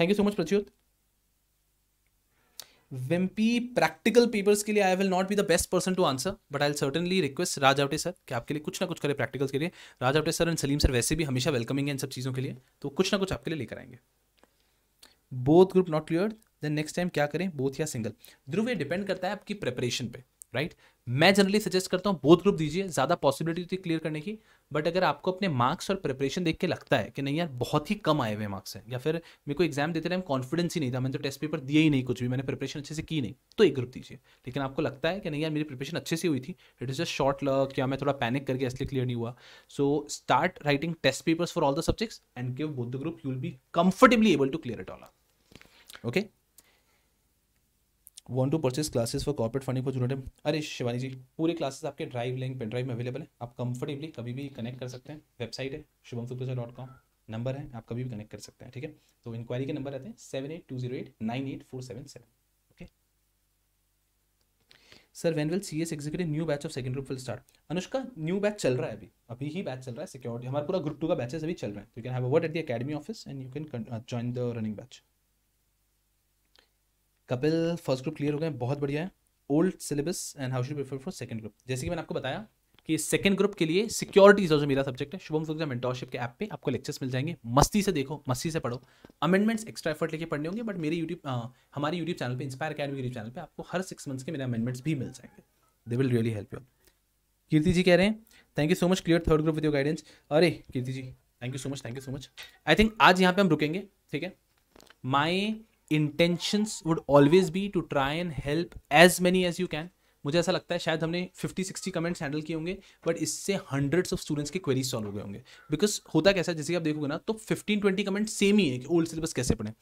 thank you so much Prajyot विम्पी प्रैक्टिकल पेपर्स के लिए I will not be the best person to answer but I certainly request Raj Awate sir कि आपके लिए कुछ ना कुछ करें प्रैक्टिकल्स के लिए Raj Awate sir and Salim sir वैसे भी हमेशा वेलकमिंग है इन सब चीज़ों के लिए तो कुछ ना कुछ आपके लिए लेकर आएंगे both group not clear then next time क्या करें बोथ या सिंगल ध्रुव ये डिपेंड करता है आपकी प्रेपरेशन पे राइट मैं जनरली सजेस्ट करता हूँ बोथ ग्रुप दीजिए ज़्यादा पॉसिबिलिटी थी क्लियर करने की बट अगर आपको अपने मार्क्स और प्रिपरेशन देख के लगता है कि नहीं यार बहुत ही कम आए हुए मार्क्स हैं या फिर मेरे को एग्जाम देते टाइम कॉन्फिडेंस ही नहीं था मैंने तो टेस्ट पेपर दिया ही नहीं कुछ भी मैंने प्रिपरेशन अच्छे से की नहीं तो एक ग्रुप दीजिए लेकिन आपको लगता है कि नहीं यार मेरी प्रिपरेशन अच्छे से हुई थी it is just short luck या मैं थोड़ा पैनिक करके इसलिए क्लियर नहीं हुआ so start writing test papers for all the subjects and give both the group you will be comfortably able to clear it all okay want to purchase classes for corporate funding for junior अरे शिवानी जी पूरे क्लासेस आपके ड्राइव लिंक पेन ड्राइव में अवेलेबल है आप कंफर्टेबली कभी भी कनेक्ट कर सकते हैं वेबसाइट है Shubham Sukhija dot com number है आप कभी भी कनेक्ट कर सकते हैं ठीक है तो इंक्वायरी के नंबर रहते हैं seven eight two zero eight nine eight four seven seven okay sir when will C S executive new batch of second group will start Anushka new batch चल रहा है अभी अभी ही बैच चल रहा है सिक्योरिटी हमारा पूरा ग्रुप टू का बैचेस अभी चल रहा है you can have a word at the academy office and you can join the running batch Kapil first group clear हो गए बहुत बढ़िया है old syllabus and how should prefer for second group जैसे कि मैंने आपको बताया कि सेकंड ग्रुप के लिए सिक्योरिटी जो मेरा सब्जेक्ट है शुभम सुखजा मेंटोरशिप के ऐप पे आपको लेक्चर्स मिल जाएंगे मस्ती से देखो मस्ती से पढ़ो अमेंडमेंट्स एक्स्ट्रा एफर्ट लेके पढ़ने होंगे बट मेरे यूट्यूब हमारे यूट्यूब चैनल पे इंस्पायर अकेडमी यूट्यूब चैनल पे आपको हर सिक्स मंथ्स के मेरे अमेंडमेंट्स भी मिल जाएंगे they will really help you Kirti ji कह रहे हैं thank you so much clear third group with your guidance अरे Kirti ji thank you so much thank you so much I think आज यहाँ पे हम रुकेंगे ठीक है my intentions would always be to try and help as many as you can मुझे ऐसा लगता है शायद हमने 50 60 कमेंट्स हैंडल किए होंगे बट इससे हंड्रेड्स ऑफ स्टूडेंट्स के क्वेरीज सॉल्व हो गए होंगे बिकॉज होता कैसा जैसे कि आप देखोगे ना तो 15 20 कमेंट सेम ही है कि ओल्ड सिलेबस कैसे पढ़ें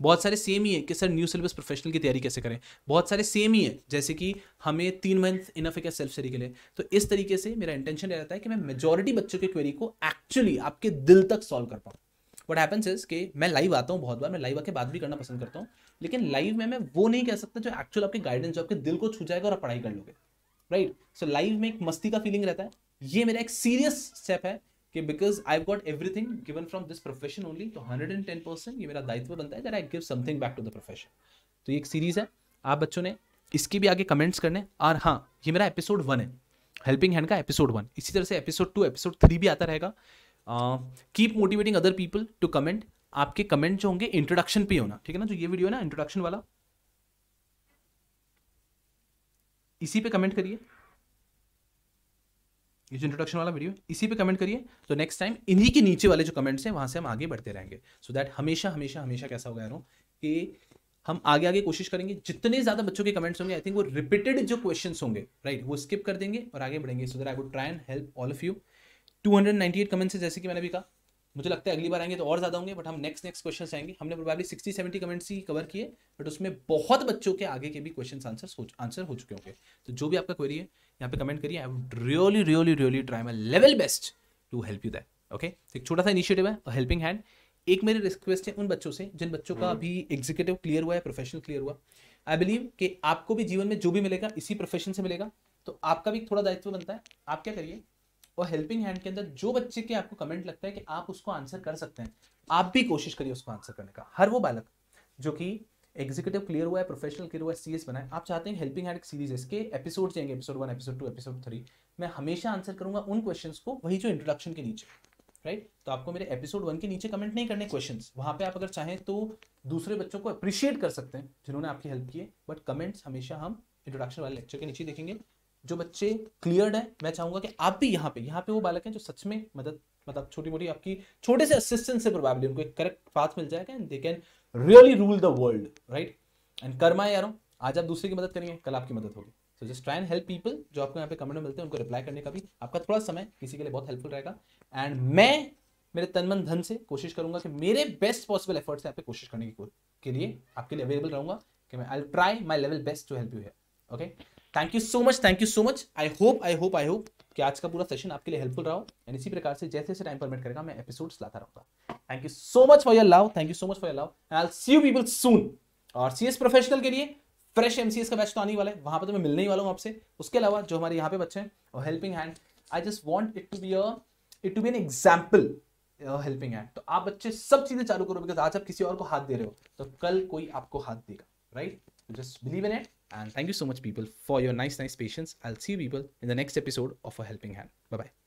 बहुत सारे सेम ही है कि सर न्यू सिलेबस प्रोफेशनल की तैयारी कैसे करें बहुत सारे सेम ही है जैसे कि हमें तीन मंथ इनफ है क्या सेल्फ स्टडी के लिए तो इस तरीके से मेरा इंटेंशन रहता है कि मैं मेजोरिटी बच्चों के क्वेरी को एक्चुअली आपके दिल तक सॉल्व कर पाऊँ वट हैपन्स इज कि मैं लाइव आता हूँ बहुत बार मैं लाइव आके बात भी करना पसंद करता हूँ लेकिन लाइव में मैं वो नहीं कह सकता जो एक्चुअल आपके गाइडेंस जो आपके दिल को छू जाएगा और आप पढ़ाई कर लोगे राइट सो लाइव में एक मस्ती का फीलिंग रहता है ये मेरा एक सीरियस स्टेप है कि because I got everything given from this profession only तो हंड्रेड एंड टेन परसेंट ये मेरा दायित्व बनता है that I give something back to the profession तो ये एक सीरीज़ है आप बच्चों ने इसकी भी आगे कमेंट्स करने और हाँ ये मेरा एपिसोड वन है हेल्पिंग हैंड का एपिसोड वन इसी तरह से एपिसोड टू एपिसोड थ्री भी आता रहेगा keep motivating other people to comment आपके कमेंट जो होंगे इंट्रोडक्शन पे होना ठीक है ना जो ये वीडियो है ना इंट्रोडक्शन वाला इसी पे कमेंट करिए ये जो इंट्रोडक्शन वाला वीडियो इसी पे कमेंट करिए तो नेक्स्ट टाइम इन्हीं के नीचे वाले जो कमेंट्स हैं वहां से हम आगे बढ़ते रहेंगे सो so दैट हमेशा हमेशा हमेशा कैसा रहा हूं कि हम आगे आगे कोशिश करेंगे जितने ज़्यादा बच्चों के कमेंट्स होंगे आई थिंक वो रिपीटेड जो क्वेश्चन होंगे राइट right, वो स्किप कर देंगे और आगे बढ़ेंगे so that I would try and help all of you 298 comments है जैसे कि मैंने भी कहा मुझे लगता है अगली बार आएंगे तो और ज़्यादा होंगे बट हम नेक्स्ट नेक्स्ट क्वेश्चन आएंगे हमने प्रोबेबली 60 70 कमेंट्स ही कवर किए बट उसमें बहुत बच्चों के आगे के भी क्वेश्चन आंसर आंसर हो चुके होंगे तो जो भी आपका क्वेरी है यहाँ पे कमेंट करिए I would really really really try my level best to help you that okay एक छोटा सा इनिशिएटिव है हेल्पिंग हैंड एक मेरी रिक्वेस्ट है उन बच्चों से जिन बच्चों का हम्म। अभी एग्जीक्यूटिव क्लियर हुआ है प्रोफेशनल क्लियर हुआ आई बिलीव कि आपको भी जीवन में जो भी मिलेगा इसी प्रोफेशन से मिलेगा तो आपका भी थोड़ा दायित्व बनता है आप क्या करिए और हेल्पिंग हैंड के अंदर जो बच्चे के आपको कमेंट लगता है कि आप उसको आंसर कर सकते हैं आप भी कोशिश करिए उसको आंसर करने का हर वो बालक जो कि एग्जीक्यूटिव क्लियर हुआ है प्रोफेशनल क्लियर हुआ है सीएस बनाए आप चाहते हैं हेल्पिंग हैंड सीरीज इसके एपिसोड जाएंगे episode one episode two episode three मैं हमेशा आंसर करूंगा उन क्वेश्चन को वही जो इंट्रोडक्शन के नीचे राइट right? तो आपको मेरे एपिसोड वन के नीचे कमेंट नहीं करने क्वेश्चन वहां पे आप अगर चाहें तो दूसरे बच्चों को अप्रिशिएट कर सकते हैं जिन्होंने आपकी हेल्प की है बट कमेंट्स हमेशा हम इंट्रोडक्शन वाले लेक्चर के नीचे देखेंगे जो बच्चे क्लियर्ड है मैं चाहूंगा कि आप भी यहाँ पे यहाँ पे वो बालक हैं जो सच में मदद मतलब छोटी मोटी आपकी छोटे से असिस्टेंस से प्रोबेबली उनको एक करेक्ट पाथ मिल जाएगा and they can really rule the world right and karma यारो आज आप दूसरे की मदद करेंगे कल आपकी मदद होगी so just try and help people जो आपको यहाँ पे कमेंट में मिलते हैं उनको रिप्लाई करने का भी आपका थोड़ा समय किसी के लिए बहुत हेल्पफुल रहेगा एंड मैं मेरे तन मन धन से कोशिश करूंगा कि मेरे बेस्ट पॉसिबल एफर्ट से आप कोशिश करने की के लिए आपके लिए अवेलेबल रहूंगा कि मैं I try my level best to help you है okay thank you so much thank you so much I hope I hope I hope कि आज का पूरा सेशन आपके लिए हेल्पफुल रहा हो एंड इसी प्रकार से जैसे जैसे टाइम परमिट करेगा मैं एपिसोड्स लाता रहूंगा thank you so much for your love thank you so much for your love and I see you people soon और सीएस प्रोफेशनल के लिए फ्रेश एमसीएस का बैच तो आने वाला है वहां पर तो मैं मिलने ही वाला हूँ आपसे उसके अलावा जो हमारे यहाँ पे बच्चे हैं और helping hand I just want it to be a it to be an example helping hand तो आप बच्चे सब चीजें चालू करो बिकॉज आज आप किसी और को हाथ दे रहे हो तो कल कोई आपको हाथ देगा right just believe in it And thank you so much, people, for your nice, nice patience. I'll see you people in the next episode of A Helping Hand. Bye bye.